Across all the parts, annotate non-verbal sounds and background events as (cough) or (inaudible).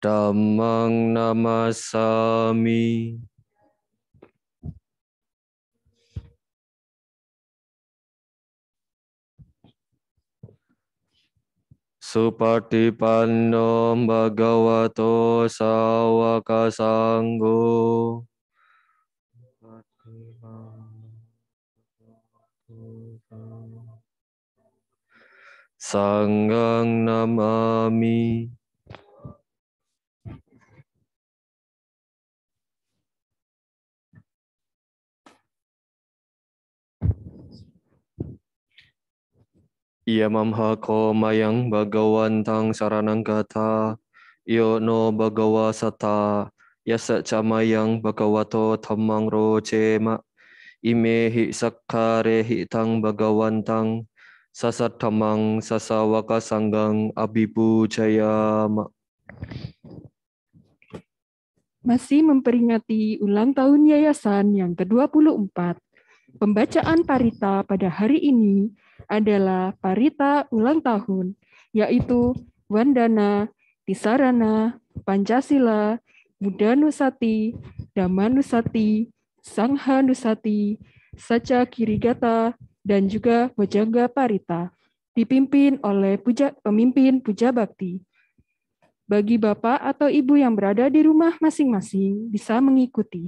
Dhammang Namasami. Supartipanno Bhagavato Sawaka Sanggo. Sanggang namami. Yamamha mayang bagawan tang saranang gata iyo no bagawa sata yasa camayang tamang thamang rojema ime hi sakare hi tang bagawan tang sasat tamang sasawaka sanggang abibu ma. masih memperingati ulang tahun yayasan yang ke-24. Pembacaan parita pada hari ini adalah parita ulang tahun, yaitu Wandana, Tisarana, Pancasila, Buddha Nusati, Dhamma Nusati, Sangha Nusati, Saca Kirigata, dan juga Bojangga Parita, dipimpin oleh puja, pemimpin Puja Bakti. Bagi Bapak atau Ibu yang berada di rumah masing-masing bisa mengikuti.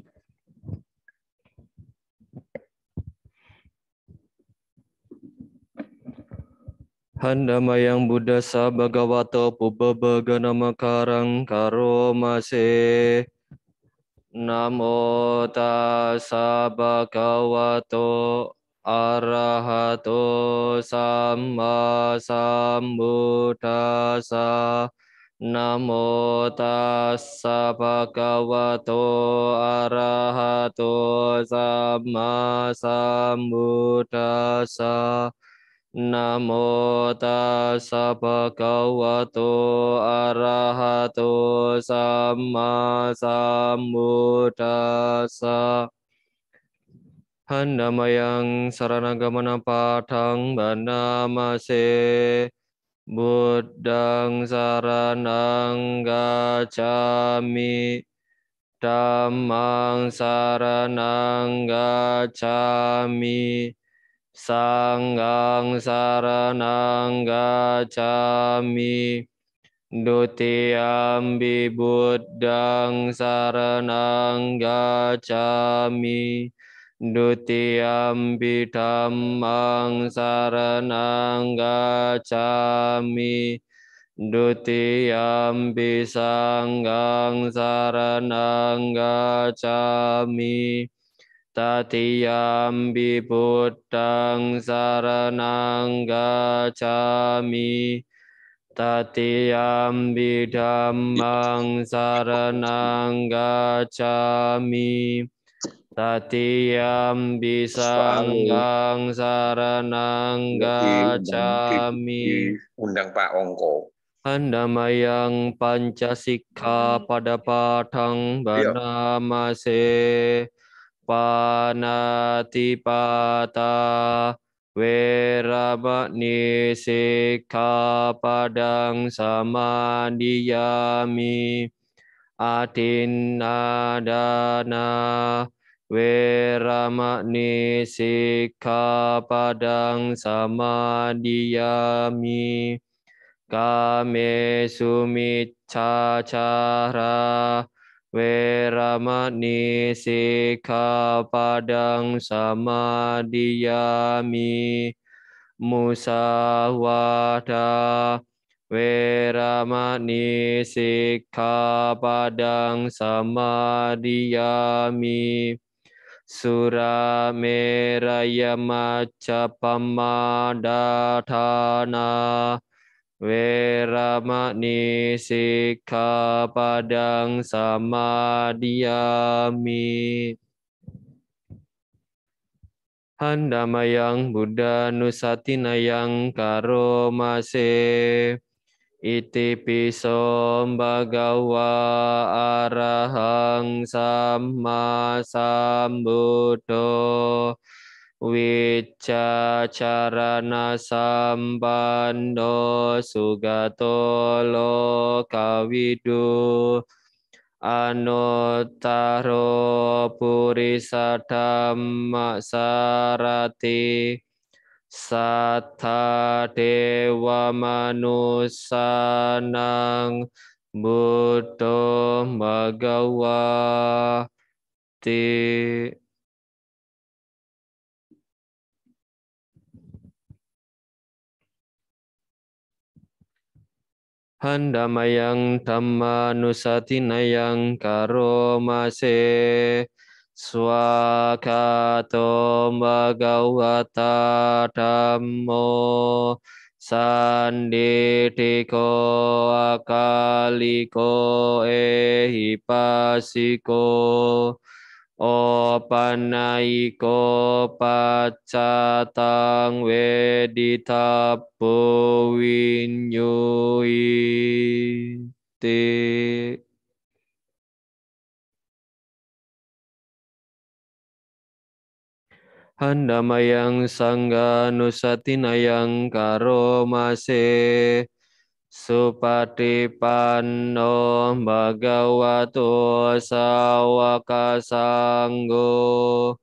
Handama yang Buddha sabagawato baga nama karang karo masih. Namo tassa bhagavato arahato samma sa Namo tassa bhagavato arahato samma sa Namo tassa bhagavato arahato samma sambuddhassa. Handamayang saranagamanan pathang banamase buddhang saranang gacami dhammang saranang gacami Sanggang saranang gacami duti ambi buddhang saranang gacami duti ambi dhammang saranang gacami duti ambi sanggang saranang gacami saranangga buddhaṃ Tatiyam gacchami damang saranangga saranaṃ Tatiyam Tatiyampi Sanggang saranangga Gacami Undang Pak Ongko Andamayang Pancasika hmm. pada patang iya. banamase panatipata Werabani sikha padang samadiyami atinadana Weramani sikha padang samadiyami kame sumicacara Weramani sikha padang samadiyami musawada Weramani sikha padang sama samadiyami Surameraya macapamadhatana Weramani sikha padang samadhiyami. Handamayang Buddha Nusatinayang Karo Masih iti piso bagawa arahang sama sambuddho Wicacarana sambando sugato kawidu anutaro purisa damasarati sarati satta dewa manusanang buddha ti yang handamayang karo mase swakato bhagavata dhammo sanditiko akaliko ehipasiko o panaiko pacatang wedita powinyuiti. Handamayang sangga nusatinayang karomase. masih Supati panno bhagavato sawaka sanggo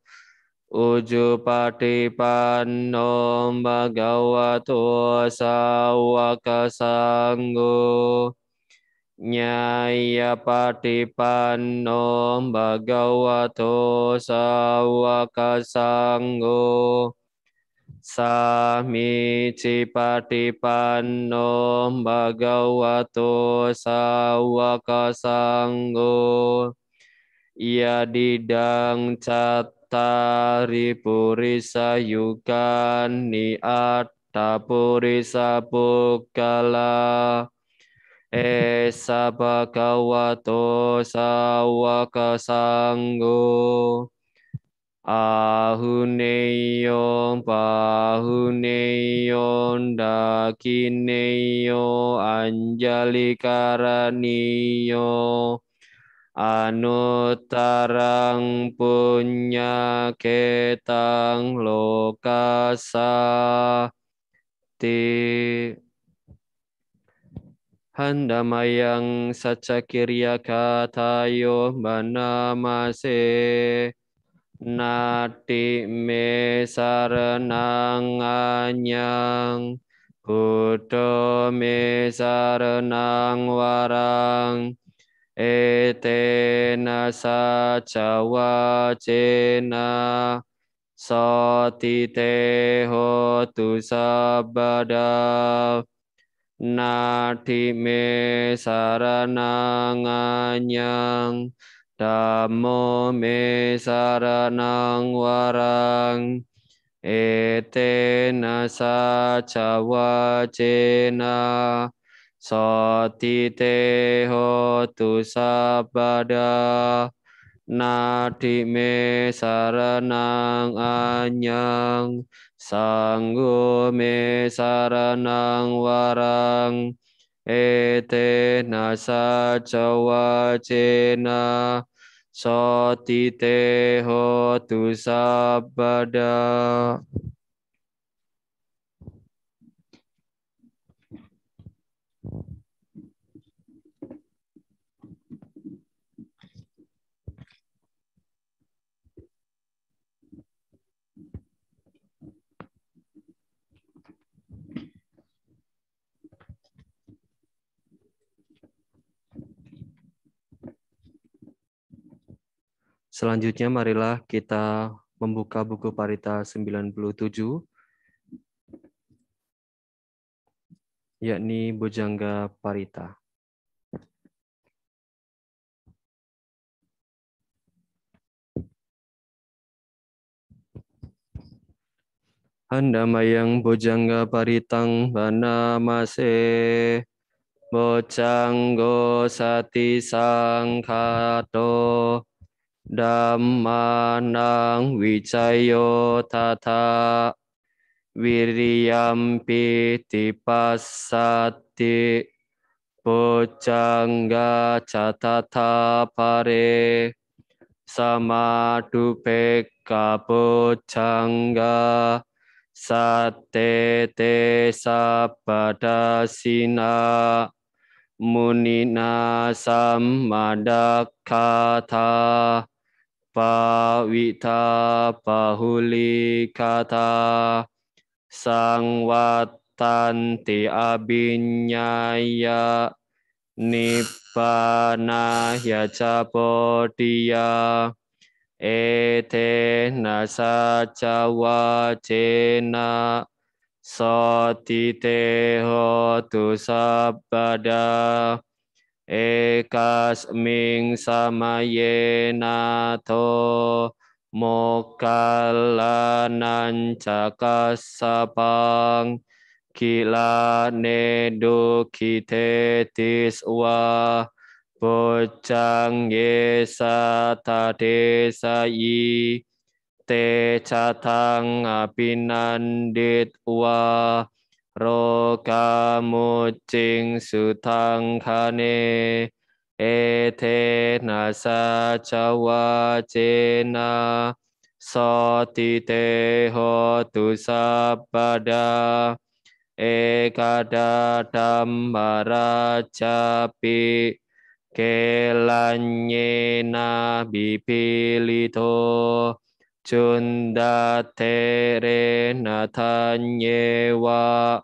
Ujupati panno bhagavato sawaka sanggo Nyaya pati panno bhagavato sawaka sanggo samicipatipanno bhagavato sawakasanggo ia didang catari purisa yukan ni atta purisa pukala esa bhagavato sawakasanggo Ahuneyon pahuneyon dakineyo karaniyo anutarang punya ketang lokasa ti handa mayang sacakirya katayo manamase. Nati me sarenang anyang, Budo me sarenang warang, Etena saja wajena, Sotite hotu sabada, Nati me sarenang anyang, Dhammo me saranang warang etena sa cena sotite hotu sabada nadi me saranang anyang sanggu me saranang warang etena sa cawacena satiteho tu sabada Selanjutnya marilah kita membuka buku Parita 97 yakni Bujangga Parita. Handamayang bojangga paritang bana mase Bojanggo sati sangkato Dhammanang vicayo tata Viriyam piti pasati Pocangga catata pare Samadu pekka pocangga Satete sabada sina Munina sammadakata pawita pahuli kata sangwatanti abinyaya nipana yaca bodhiya etena saca wacena sotiteho tu ekasming samayenato mokalanan cakasapang kila nedo kitetis wa bocang yesa tade yi te catang apinandit wa Rokamu cing sutang kane ete nasa cawa cena soti teho tu sabada ekada dambara capi kelanyena bipilito cunda tere natanyewa. wa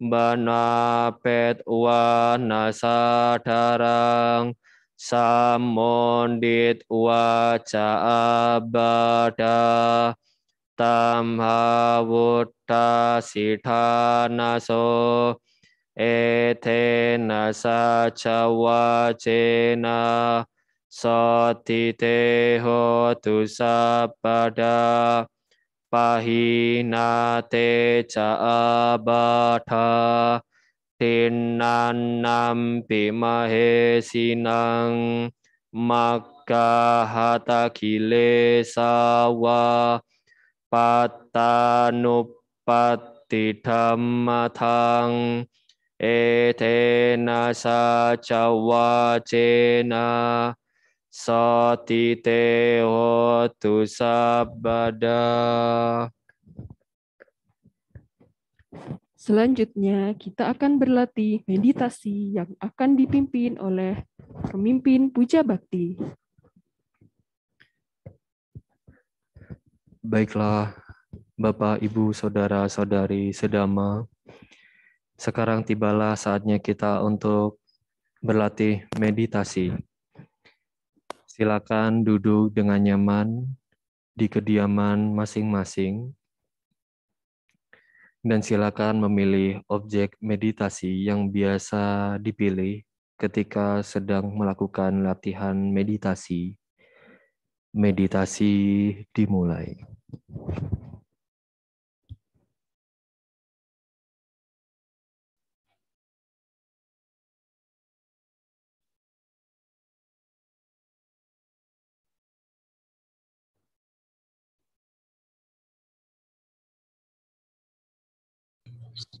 Bana pet wana sadarang samondit waca abada tamha ete sithanaso etena sacha wacena ho tu sabada pahina te cha ba tha tin nan nam pi ma he sinang makka hata kile sawa patanupatti dhamma thang ethena sa cha wa sati teho tu sabada. Selanjutnya, kita akan berlatih meditasi yang akan dipimpin oleh pemimpin puja bakti. Baiklah, Bapak, Ibu, Saudara, Saudari, Sedama, sekarang tibalah saatnya kita untuk berlatih meditasi. Silakan duduk dengan nyaman di kediaman masing-masing. Dan silakan memilih objek meditasi yang biasa dipilih ketika sedang melakukan latihan meditasi. Meditasi dimulai. Yeah.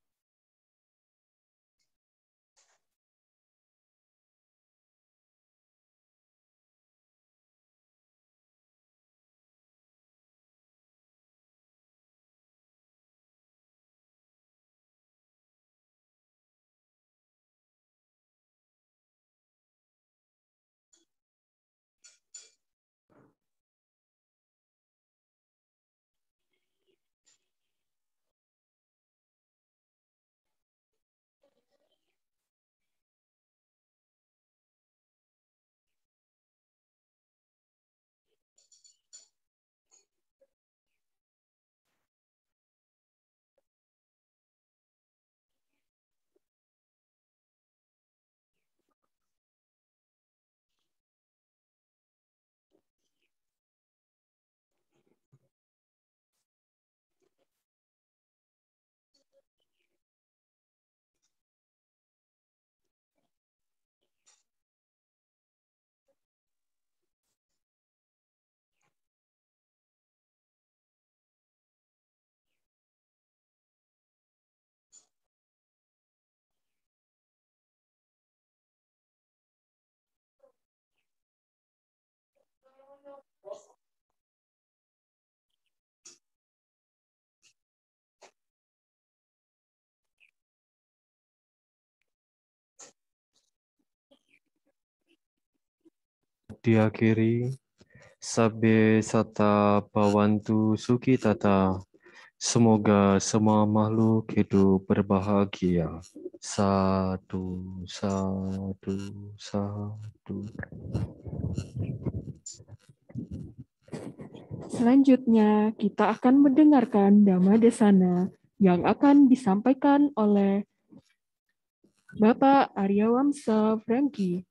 diakhiri sabbe sata pawantu suki tata. Semoga semua makhluk hidup berbahagia. Satu, satu, satu. Selanjutnya, kita akan mendengarkan Dhamma Desana yang akan disampaikan oleh Bapak Arya Wamsa Franky.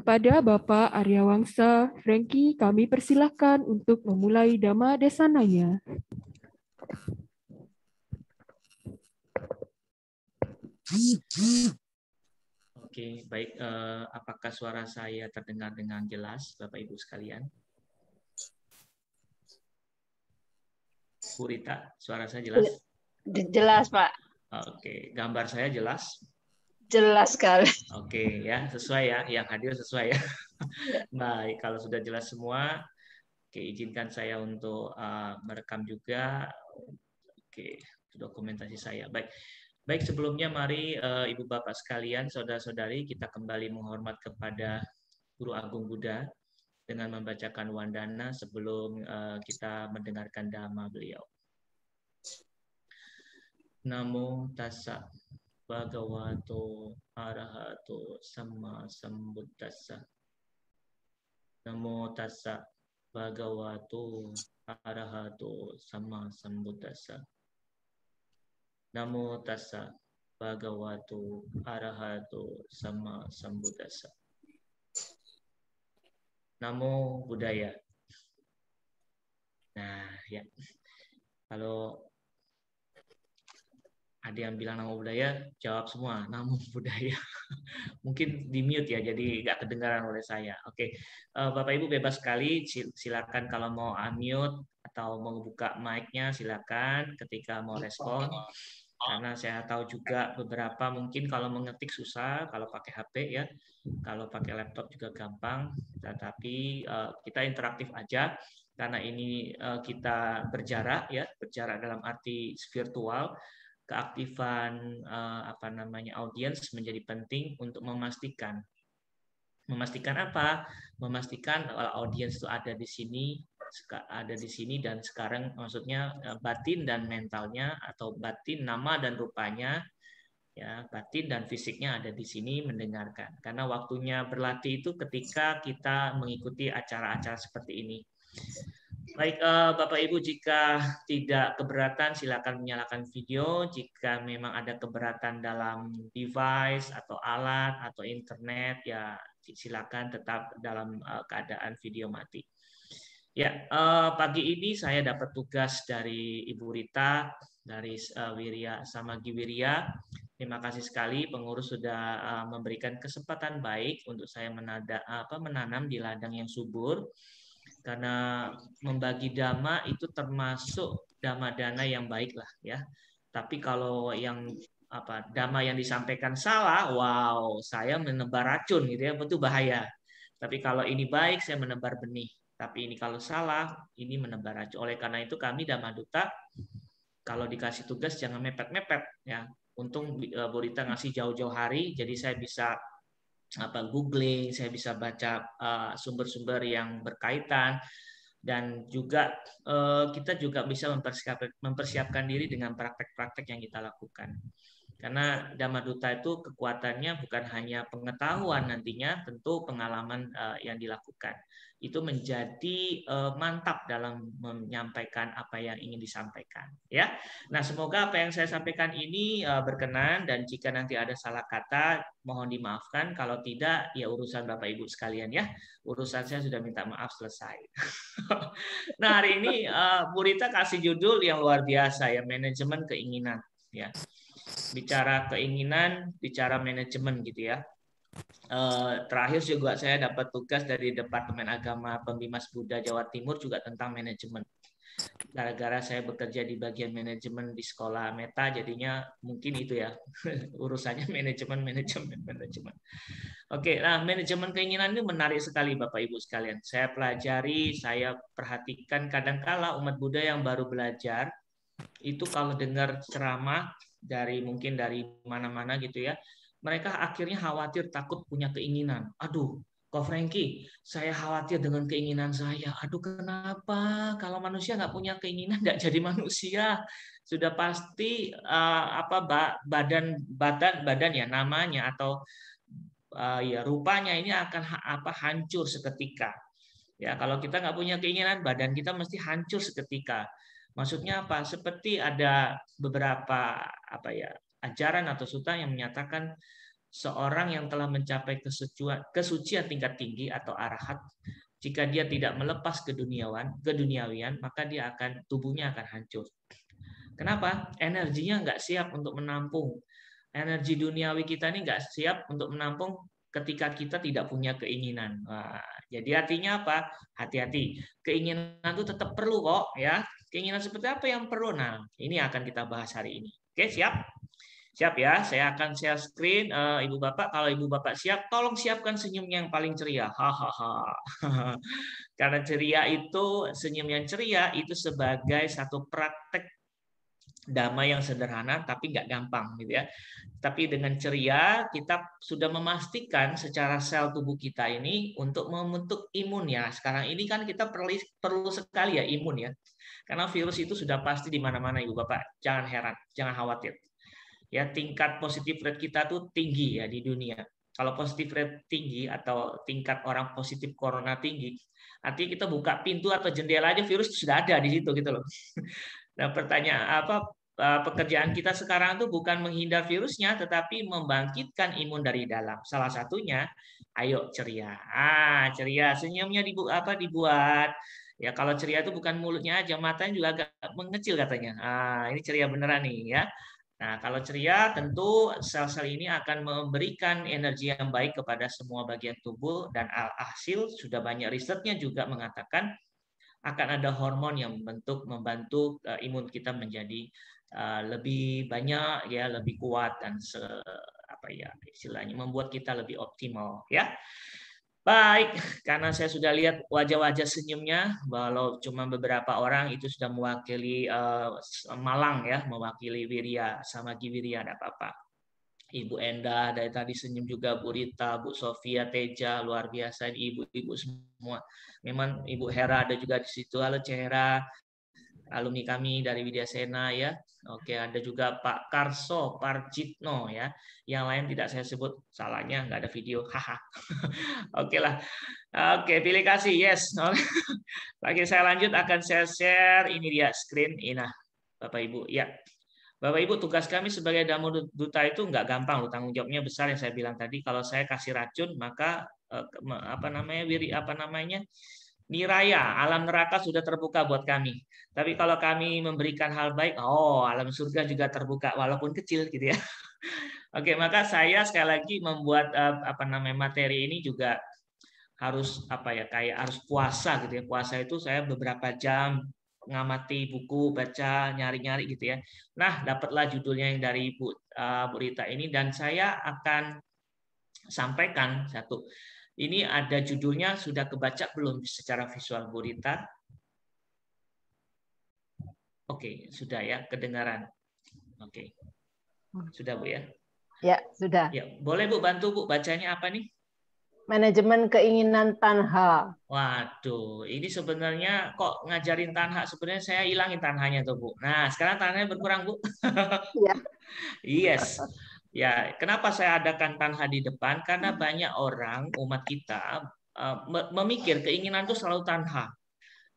Kepada Bapak Arya Wangsa, Franky kami persilahkan untuk memulai Dhamma Desananya. Oke, baik. Eh, apakah suara saya terdengar dengan jelas, Bapak Ibu sekalian? Bu Rita, suara saya jelas? Jelas, Pak. Oke, gambar saya jelas? Jelas sekali. Oke okay, ya, sesuai ya, yang hadir sesuai ya. (laughs) Baik, kalau sudah jelas semua, oke okay, izinkan saya untuk uh, merekam juga. Oke, okay, dokumentasi saya. Baik. Baik, sebelumnya mari uh, Ibu Bapak sekalian, saudara-saudari, kita kembali menghormat kepada Guru Agung Buddha dengan membacakan wandana sebelum uh, kita mendengarkan dhamma beliau. Namo tassa Bhagavato Arahato Sama Sambuddhasa, Namo Tassa Bhagavato Arahato Sama Sambuddhasa, Namo Tassa Bhagavato Arahato Sama Sambuddhasa, Namo Buddhaya. Nah, ya. Kalau ada yang bilang nama budaya, jawab semua nama (laughs) budaya. Mungkin di mute ya, jadi nggak kedengaran oleh saya. Oke, okay. Eh, Bapak Ibu bebas sekali, silakan kalau mau unmute atau mau buka mic-nya silakan ketika mau respon. Karena saya tahu juga beberapa mungkin kalau mengetik susah, kalau pakai HP ya, kalau pakai laptop juga gampang. Tetapi eh, kita interaktif aja karena ini eh, kita berjarak ya, berjarak dalam arti virtual keaktifan uh, apa namanya audiens menjadi penting untuk memastikan memastikan apa memastikan audiens itu ada di sini ada di sini dan sekarang maksudnya eh, batin dan mentalnya atau batin nama dan rupanya ya batin dan fisiknya ada di sini mendengarkan karena waktunya berlatih itu ketika kita mengikuti acara-acara seperti ini Baik, uh, Bapak Ibu, jika tidak keberatan, silakan menyalakan video. Jika memang ada keberatan dalam device atau alat atau internet, ya silakan tetap dalam uh, keadaan video mati. Ya, uh, pagi ini saya dapat tugas dari Ibu Rita dari uh, Wiria sama Giwiria. Terima kasih sekali pengurus sudah uh, memberikan kesempatan baik untuk saya menada, apa, menanam di ladang yang subur karena membagi dama itu termasuk dama dana yang baik lah ya. Tapi kalau yang apa dama yang disampaikan salah, wow, saya menebar racun gitu ya, itu bahaya. Tapi kalau ini baik, saya menebar benih. Tapi ini kalau salah, ini menebar racun. Oleh karena itu kami dama duta kalau dikasih tugas jangan mepet-mepet ya. Untung e, Borita ngasih jauh-jauh hari, jadi saya bisa apa googling, saya bisa baca eh, sumber-sumber uh, yang berkaitan dan juga uh, kita juga bisa mempersiapkan, mempersiapkan diri dengan praktek-praktek yang kita lakukan. Karena damaduta Duta itu kekuatannya bukan hanya pengetahuan nantinya, tentu pengalaman uh, yang dilakukan itu menjadi uh, mantap dalam menyampaikan apa yang ingin disampaikan ya. Nah, semoga apa yang saya sampaikan ini uh, berkenan dan jika nanti ada salah kata mohon dimaafkan kalau tidak ya urusan Bapak Ibu sekalian ya. Urusan saya sudah minta maaf selesai. (laughs) nah, hari ini uh, Bu Rita kasih judul yang luar biasa ya, manajemen keinginan ya. Bicara keinginan, bicara manajemen gitu ya. Eh, terakhir juga saya dapat tugas dari Departemen Agama Pembimas Buddha Jawa Timur juga tentang manajemen. Gara-gara saya bekerja di bagian manajemen di sekolah Meta, jadinya mungkin itu ya (laughs) urusannya manajemen, manajemen, manajemen. Oke, nah manajemen keinginan ini menarik sekali Bapak Ibu sekalian. Saya pelajari, saya perhatikan Kadang-kala umat Buddha yang baru belajar itu kalau dengar ceramah dari mungkin dari mana-mana gitu ya, mereka akhirnya khawatir takut punya keinginan. Aduh, Kok Frankie, saya khawatir dengan keinginan saya. Aduh, kenapa kalau manusia nggak punya keinginan nggak jadi manusia? Sudah pasti uh, apa badan badan badan ya namanya atau uh, ya rupanya ini akan ha apa hancur seketika. Ya kalau kita nggak punya keinginan badan kita mesti hancur seketika. Maksudnya apa? Seperti ada beberapa apa ya ajaran atau suta yang menyatakan seorang yang telah mencapai kesucian, kesucian tingkat tinggi atau arahat jika dia tidak melepas keduniawan keduniawian maka dia akan tubuhnya akan hancur kenapa energinya nggak siap untuk menampung energi duniawi kita ini nggak siap untuk menampung ketika kita tidak punya keinginan Wah, jadi artinya apa hati-hati keinginan itu tetap perlu kok ya keinginan seperti apa yang perlu nah ini akan kita bahas hari ini oke siap Siap ya, saya akan share screen. Uh, Ibu Bapak, kalau Ibu Bapak siap, tolong siapkan senyum yang paling ceria. Hahaha. (laughs) Karena ceria itu, senyum yang ceria itu sebagai satu praktek damai yang sederhana tapi nggak gampang gitu ya. Tapi dengan ceria kita sudah memastikan secara sel tubuh kita ini untuk membentuk imun ya. Sekarang ini kan kita perlu perlu sekali ya imun ya. Karena virus itu sudah pasti di mana-mana Ibu Bapak. Jangan heran, jangan khawatir ya tingkat positif rate kita tuh tinggi ya di dunia. Kalau positif rate tinggi atau tingkat orang positif corona tinggi, artinya kita buka pintu atau jendela aja virus sudah ada di situ gitu loh. (laughs) Nah pertanyaan apa e, pekerjaan kita sekarang tuh bukan menghindar virusnya, tetapi membangkitkan imun dari dalam. Salah satunya, ayo ceria, ah ceria, senyumnya dibu apa dibuat. Ya kalau ceria itu bukan mulutnya aja, matanya juga agak mengecil katanya. Ah ini ceria beneran nih ya. Nah, kalau ceria tentu sel-sel ini akan memberikan energi yang baik kepada semua bagian tubuh dan alhasil sudah banyak risetnya juga mengatakan akan ada hormon yang membentuk membantu eh, imun kita menjadi eh, lebih banyak ya, lebih kuat dan se, apa ya istilahnya membuat kita lebih optimal ya. Baik, karena saya sudah lihat wajah-wajah senyumnya, walau cuma beberapa orang itu sudah mewakili uh, Malang ya, mewakili Wiria sama Wiria, ada apa-apa. Ibu Enda dari tadi senyum juga Bu Rita, Bu Sofia, Teja, luar biasa di ibu-ibu semua. Memang Ibu Hera ada juga di situ. Halo Hera alumni kami dari Widya Sena ya. Oke, ada juga Pak Karso Parjitno ya. Yang lain tidak saya sebut salahnya nggak ada video. (laughs) Haha. Oke lah. Oke, pilih kasih yes. (laughs) Lagi saya lanjut akan saya share ini dia screen ini nah, Bapak Ibu. Ya. Bapak Ibu, tugas kami sebagai damu duta itu nggak gampang loh, tanggung jawabnya besar yang saya bilang tadi. Kalau saya kasih racun, maka eh, apa namanya, wiri apa namanya, niraya, alam neraka sudah terbuka buat kami. Tapi kalau kami memberikan hal baik, oh alam surga juga terbuka walaupun kecil gitu ya. (laughs) Oke, maka saya sekali lagi membuat eh, apa namanya materi ini juga harus apa ya kayak harus puasa gitu ya. Puasa itu saya beberapa jam ngamati buku, baca, nyari-nyari gitu ya. Nah, dapatlah judulnya yang dari Bu, uh, Bu Rita ini dan saya akan sampaikan satu ini ada judulnya, sudah kebaca belum secara visual Bu Oke, okay, sudah ya, kedengaran. Oke, okay. sudah Bu ya? Ya, sudah. Ya, boleh Bu bantu Bu, bacanya apa nih? manajemen keinginan tanha. Waduh, ini sebenarnya kok ngajarin tanha? Sebenarnya saya hilangin tanhanya tuh bu. Nah, sekarang tanhanya berkurang bu. Iya. (laughs) yes. Ya, kenapa saya adakan tanha di depan? Karena hmm. banyak orang umat kita eh, memikir keinginan itu selalu tanha.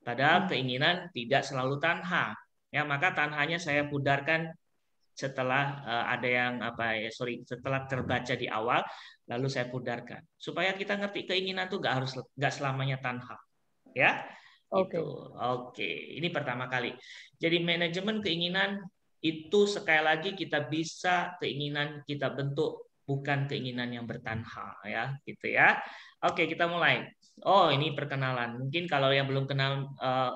Padahal hmm. keinginan tidak selalu tanha. Ya, maka tanhanya saya pudarkan setelah eh, ada yang apa ya sorry setelah terbaca di awal lalu saya pudarkan supaya kita ngerti keinginan itu nggak harus nggak selamanya tanha ya gitu. Oke. Okay. Oke, okay. ini pertama kali. Jadi manajemen keinginan itu sekali lagi kita bisa keinginan kita bentuk bukan keinginan yang bertanha ya gitu ya oke kita mulai oh ini perkenalan mungkin kalau yang belum kenal uh,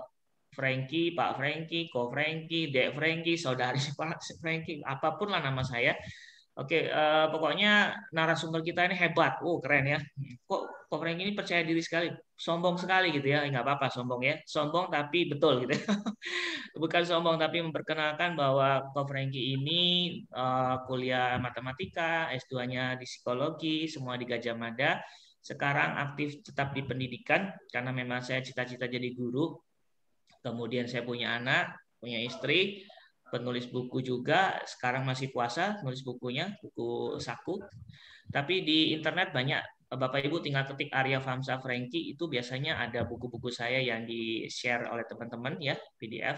Frankie, Pak Frankie, Ko Frankie, Dek Frankie, saudari (laughs) Pak Frankie, apapun lah nama saya. Oke, eh, pokoknya narasumber kita ini hebat. Oh, keren ya. Kok kok ini percaya diri sekali, sombong sekali gitu ya, eh, nggak apa-apa sombong ya, sombong tapi betul gitu, (laughs) bukan sombong tapi memperkenalkan bahwa kok ini uh, kuliah matematika, S2-nya di psikologi, semua di Gajah Mada, sekarang aktif tetap di pendidikan karena memang saya cita-cita jadi guru, kemudian saya punya anak, punya istri, penulis buku juga sekarang masih puasa nulis bukunya buku saku tapi di internet banyak Bapak Ibu tinggal ketik Arya Famsa Franky itu biasanya ada buku-buku saya yang di-share oleh teman-teman ya PDF.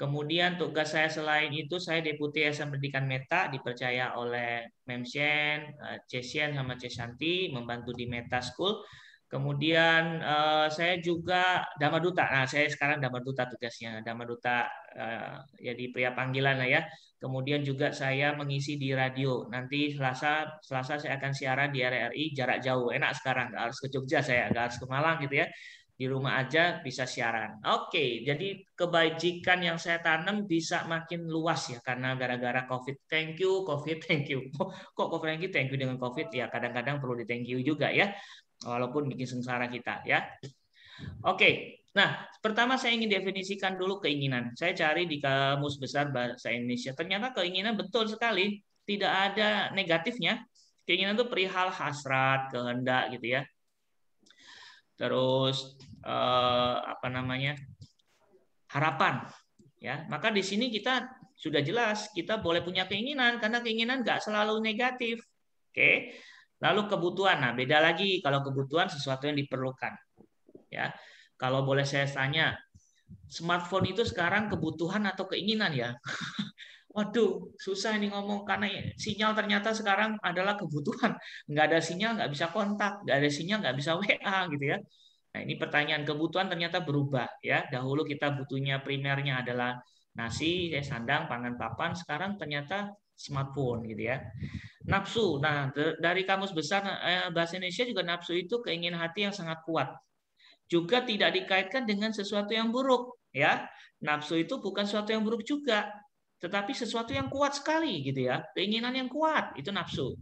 Kemudian tugas saya selain itu saya deputi SM Pendidikan Meta dipercaya oleh Memsen, eh, Cesian sama Cesanti membantu di Meta School. Kemudian eh, saya juga Dharma Duta. Nah, saya sekarang Dharma Duta tugasnya. Dharma Duta eh, ya jadi pria panggilan lah ya. Kemudian juga saya mengisi di radio. Nanti Selasa Selasa saya akan siaran di RRI jarak jauh. Enak sekarang nggak harus ke Jogja saya, nggak harus ke Malang gitu ya. Di rumah aja bisa siaran. Oke, jadi kebajikan yang saya tanam bisa makin luas ya karena gara-gara COVID. Thank you COVID, thank you. (laughs) Kok COVID thank you, thank you dengan COVID ya kadang-kadang perlu di thank you juga ya. Walaupun bikin sengsara kita ya. Oke, nah pertama saya ingin definisikan dulu keinginan. Saya cari di Kamus Besar Bahasa Indonesia. Ternyata keinginan betul sekali, tidak ada negatifnya. Keinginan itu perihal hasrat, kehendak gitu ya. Terus eh, apa namanya? harapan ya. Maka di sini kita sudah jelas kita boleh punya keinginan karena keinginan nggak selalu negatif. Oke. Lalu kebutuhan. Nah, beda lagi kalau kebutuhan sesuatu yang diperlukan ya. Kalau boleh saya tanya, smartphone itu sekarang kebutuhan atau keinginan ya? (laughs) Waduh, susah ini ngomong karena sinyal ternyata sekarang adalah kebutuhan. Nggak ada sinyal nggak bisa kontak, nggak ada sinyal nggak bisa WA gitu ya. Nah ini pertanyaan kebutuhan ternyata berubah ya. Dahulu kita butuhnya primernya adalah nasi, ya, sandang, pangan papan. Sekarang ternyata smartphone gitu ya. Nafsu. Nah dari kamus besar eh, bahasa Indonesia juga nafsu itu keinginan hati yang sangat kuat juga tidak dikaitkan dengan sesuatu yang buruk ya nafsu itu bukan sesuatu yang buruk juga tetapi sesuatu yang kuat sekali gitu ya keinginan yang kuat itu nafsu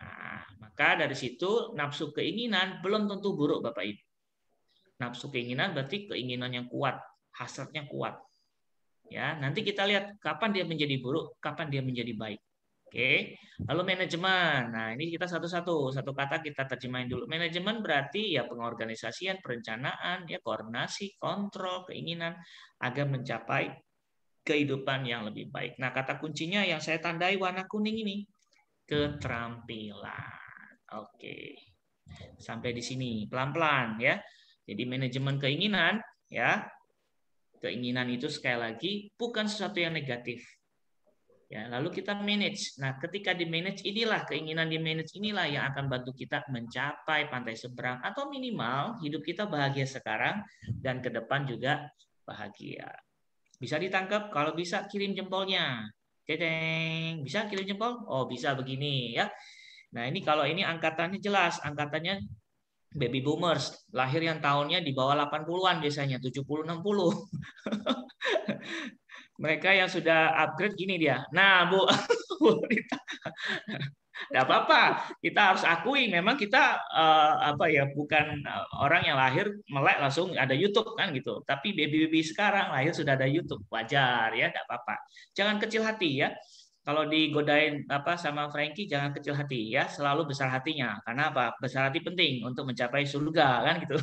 nah, maka dari situ nafsu keinginan belum tentu buruk bapak ibu nafsu keinginan berarti keinginan yang kuat hasratnya kuat ya nanti kita lihat kapan dia menjadi buruk kapan dia menjadi baik Oke, lalu manajemen. Nah, ini kita satu-satu, satu kata kita terjemahin dulu. Manajemen berarti ya pengorganisasian, perencanaan, ya koordinasi, kontrol, keinginan agar mencapai kehidupan yang lebih baik. Nah, kata kuncinya yang saya tandai warna kuning ini, keterampilan. Oke. Sampai di sini, pelan-pelan ya. Jadi manajemen keinginan ya. Keinginan itu sekali lagi bukan sesuatu yang negatif, Ya, lalu kita manage. Nah, ketika di manage inilah keinginan di manage inilah yang akan bantu kita mencapai pantai seberang atau minimal hidup kita bahagia sekarang dan ke depan juga bahagia. Bisa ditangkap kalau bisa kirim jempolnya. Ceteng. Bisa kirim jempol? Oh, bisa begini ya. Nah, ini kalau ini angkatannya jelas, angkatannya baby boomers, lahir yang tahunnya di bawah 80-an biasanya, 70 60. (laughs) mereka yang sudah upgrade gini dia. Nah, Bu, (laughs) tidak apa-apa. Kita harus akui memang kita uh, apa ya bukan eh, orang yang lahir melek langsung ada YouTube kan gitu. Tapi baby-baby sekarang lahir sudah ada YouTube, wajar ya, tidak apa-apa. Jangan kecil hati ya. Kalau digodain apa sama Frankie jangan kecil hati ya, selalu besar hatinya. Karena apa? Besar hati penting untuk mencapai surga kan gitu.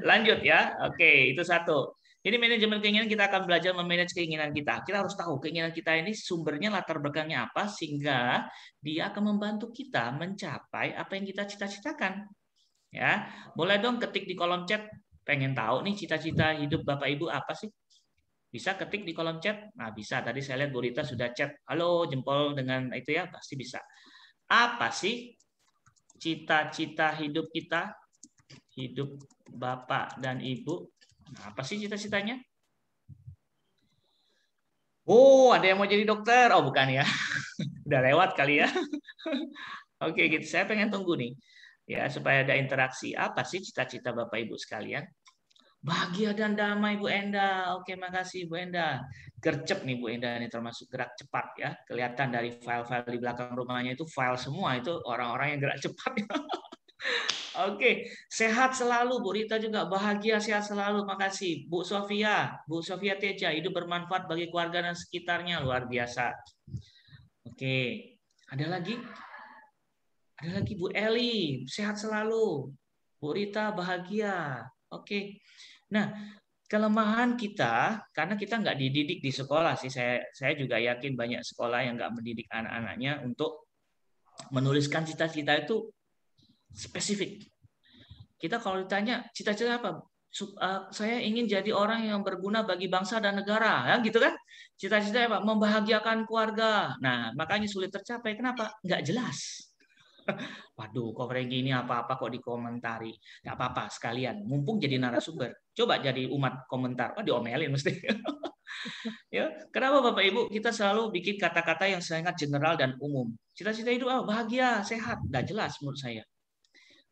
(laughs) Lanjut ya. Oke, itu satu. Ini manajemen keinginan kita akan belajar memanage keinginan kita. Kita harus tahu keinginan kita ini sumbernya latar belakangnya apa sehingga dia akan membantu kita mencapai apa yang kita cita-citakan. Ya, boleh dong ketik di kolom chat pengen tahu nih cita-cita hidup Bapak Ibu apa sih? Bisa ketik di kolom chat? Nah, bisa. Tadi saya lihat Bu sudah chat. Halo, jempol dengan itu ya, pasti bisa. Apa sih cita-cita hidup kita? Hidup Bapak dan Ibu Nah, apa sih cita-citanya? Oh, ada yang mau jadi dokter? Oh, bukan ya. (laughs) Udah lewat kali ya. (laughs) Oke, gitu. Saya pengen tunggu nih. Ya, supaya ada interaksi. Apa sih cita-cita Bapak Ibu sekalian? Bahagia dan damai Bu Enda. Oke, makasih Bu Enda. Gercep nih Bu Enda ini termasuk gerak cepat ya. Kelihatan dari file-file di belakang rumahnya itu file semua itu orang-orang yang gerak cepat. (laughs) Oke, sehat selalu Bu Rita juga bahagia sehat selalu. Makasih Bu Sofia, Bu Sofia Teja, hidup bermanfaat bagi keluarga dan sekitarnya luar biasa. Oke, ada lagi? Ada lagi Bu Eli, sehat selalu. Bu Rita bahagia. Oke. Nah, kelemahan kita karena kita nggak dididik di sekolah sih. Saya saya juga yakin banyak sekolah yang nggak mendidik anak-anaknya untuk menuliskan cita-cita itu spesifik. Kita kalau ditanya cita-cita apa? Eh, saya ingin jadi orang yang berguna bagi bangsa dan negara, ya gitu kan? Cita-cita apa? Membahagiakan keluarga. Nah, makanya sulit tercapai. Kenapa? Nggak jelas. (laughs) Waduh, kok kayak gini apa-apa kok dikomentari. Nggak apa-apa, sekalian. Mumpung jadi narasumber. Coba jadi umat komentar. Oh, diomelin mesti. (laughs) ya, kenapa Bapak Ibu kita selalu bikin kata-kata yang sangat general dan umum? Cita-cita hidup apa? Bahagia, sehat. Nggak jelas menurut saya.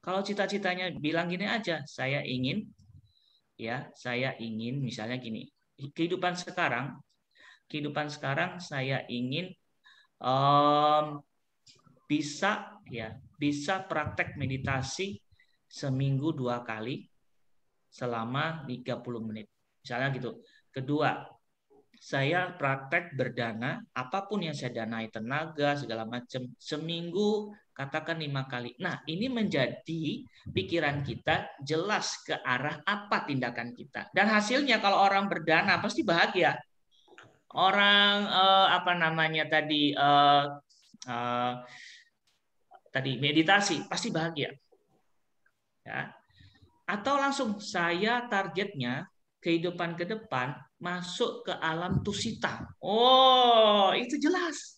Kalau cita-citanya bilang gini aja, saya ingin ya, saya ingin misalnya gini. Kehidupan sekarang, kehidupan sekarang saya ingin um, bisa ya, bisa praktek meditasi seminggu dua kali selama 30 menit. Misalnya gitu. Kedua, saya praktek berdana apapun yang saya danai tenaga segala macam seminggu katakan lima kali. Nah, ini menjadi pikiran kita jelas ke arah apa tindakan kita. Dan hasilnya kalau orang berdana pasti bahagia. Orang eh, apa namanya tadi eh, eh, tadi meditasi pasti bahagia. Ya. Atau langsung saya targetnya kehidupan ke depan masuk ke alam tusita. Oh, itu jelas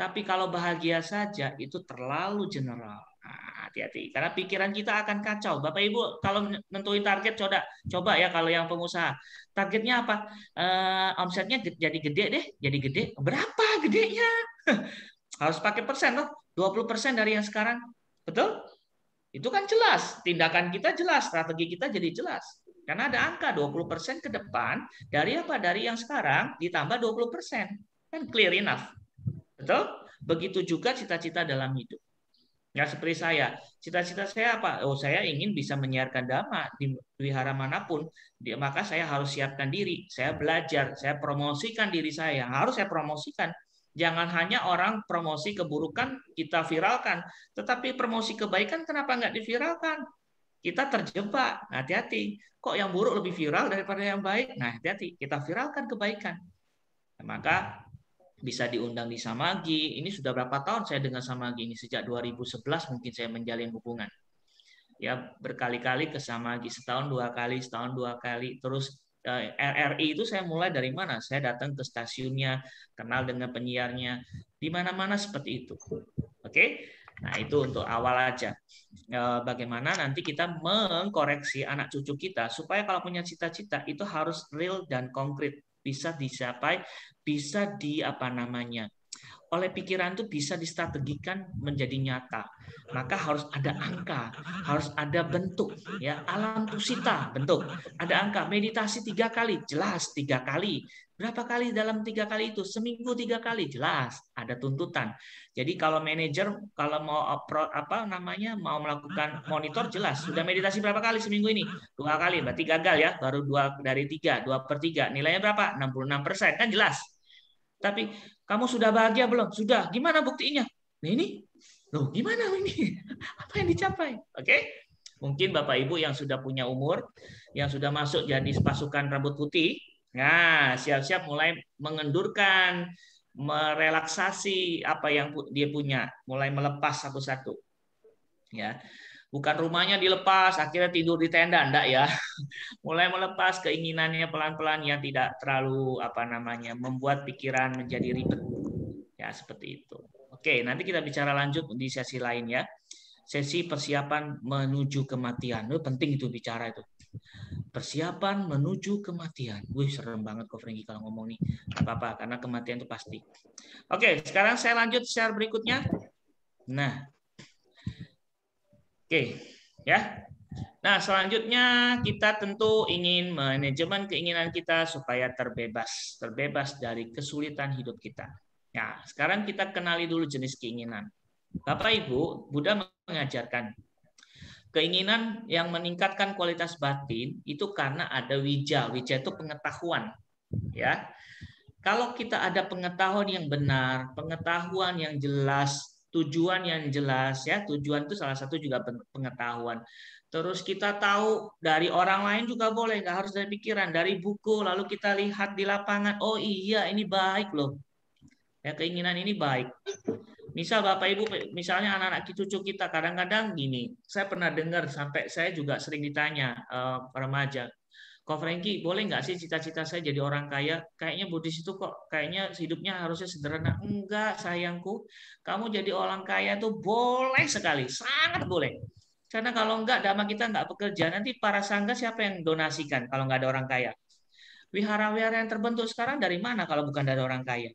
tapi kalau bahagia saja itu terlalu general. hati ah, hati-hati karena pikiran kita akan kacau. Bapak Ibu kalau nentuin target coba coba ya kalau yang pengusaha. Targetnya apa? Eh, omsetnya jadi gede deh, jadi gede. Berapa gedenya? (laughs) Harus pakai persen loh. 20% dari yang sekarang. Betul? Itu kan jelas, tindakan kita jelas, strategi kita jadi jelas. Karena ada angka 20% ke depan dari apa? Dari yang sekarang ditambah 20%. Kan clear enough. Betul? Begitu juga cita-cita dalam hidup. Nggak seperti saya. Cita-cita saya apa? Oh, saya ingin bisa menyiarkan dhamma di wihara manapun. Maka saya harus siapkan diri. Saya belajar. Saya promosikan diri saya. Harus saya promosikan. Jangan hanya orang promosi keburukan kita viralkan. Tetapi promosi kebaikan kenapa nggak diviralkan? Kita terjebak. Hati-hati. Kok yang buruk lebih viral daripada yang baik? Nah, hati-hati. Kita viralkan kebaikan. Maka bisa diundang di Samagi. Ini sudah berapa tahun saya dengan Samagi ini? Sejak 2011 mungkin saya menjalin hubungan. Ya, berkali-kali ke Samagi, setahun dua kali, setahun dua kali, terus eh, RRI itu saya mulai dari mana? Saya datang ke stasiunnya, kenal dengan penyiarnya, di mana-mana seperti itu. Oke. Nah, itu untuk awal aja. Eh, bagaimana nanti kita mengkoreksi anak cucu kita supaya kalau punya cita-cita itu harus real dan konkret bisa dicapai, bisa di apa namanya oleh pikiran itu bisa distrategikan menjadi nyata. Maka harus ada angka, harus ada bentuk. Ya, alam tusita bentuk, ada angka. Meditasi tiga kali, jelas tiga kali. Berapa kali dalam tiga kali itu? Seminggu tiga kali, jelas ada tuntutan. Jadi kalau manajer kalau mau apa namanya mau melakukan monitor jelas sudah meditasi berapa kali seminggu ini? Dua kali, berarti gagal ya. Baru dua dari tiga, dua per tiga. Nilainya berapa? 66 persen kan jelas. Tapi kamu sudah bahagia belum? Sudah. Gimana buktinya? Nah ini, loh gimana ini? (laughs) Apa yang dicapai? Oke? Okay? Mungkin Bapak Ibu yang sudah punya umur, yang sudah masuk jadi pasukan rambut putih, nah siap-siap mulai mengendurkan, merelaksasi apa yang dia punya, mulai melepas satu-satu. Ya bukan rumahnya dilepas, akhirnya tidur di tenda, enggak ya. (laughs) Mulai melepas keinginannya pelan-pelan yang tidak terlalu apa namanya membuat pikiran menjadi ribet. Ya, seperti itu. Oke, nanti kita bicara lanjut di sesi lain ya. Sesi persiapan menuju kematian. Itu penting itu bicara itu. Persiapan menuju kematian. Wih, serem banget kok Franky kalau ngomong nih. apa-apa, karena kematian itu pasti. Oke, sekarang saya lanjut share berikutnya. Nah, Oke, ya. Nah, selanjutnya kita tentu ingin manajemen keinginan kita supaya terbebas, terbebas dari kesulitan hidup kita. Ya, sekarang kita kenali dulu jenis keinginan. Bapak Ibu, Buddha mengajarkan keinginan yang meningkatkan kualitas batin itu karena ada wija. Wija itu pengetahuan, ya. Kalau kita ada pengetahuan yang benar, pengetahuan yang jelas, tujuan yang jelas ya tujuan itu salah satu juga pengetahuan terus kita tahu dari orang lain juga boleh nggak harus dari pikiran dari buku lalu kita lihat di lapangan oh iya ini baik loh ya keinginan ini baik misal bapak ibu misalnya anak-anak cucu kita kadang-kadang gini saya pernah dengar sampai saya juga sering ditanya eh, remaja kok Franky, boleh nggak sih cita-cita saya jadi orang kaya kayaknya Buddhis itu kok kayaknya hidupnya harusnya sederhana enggak sayangku kamu jadi orang kaya itu boleh sekali sangat boleh karena kalau enggak dama kita enggak bekerja nanti para sangga siapa yang donasikan kalau enggak ada orang kaya wihara-wihara yang terbentuk sekarang dari mana kalau bukan dari orang kaya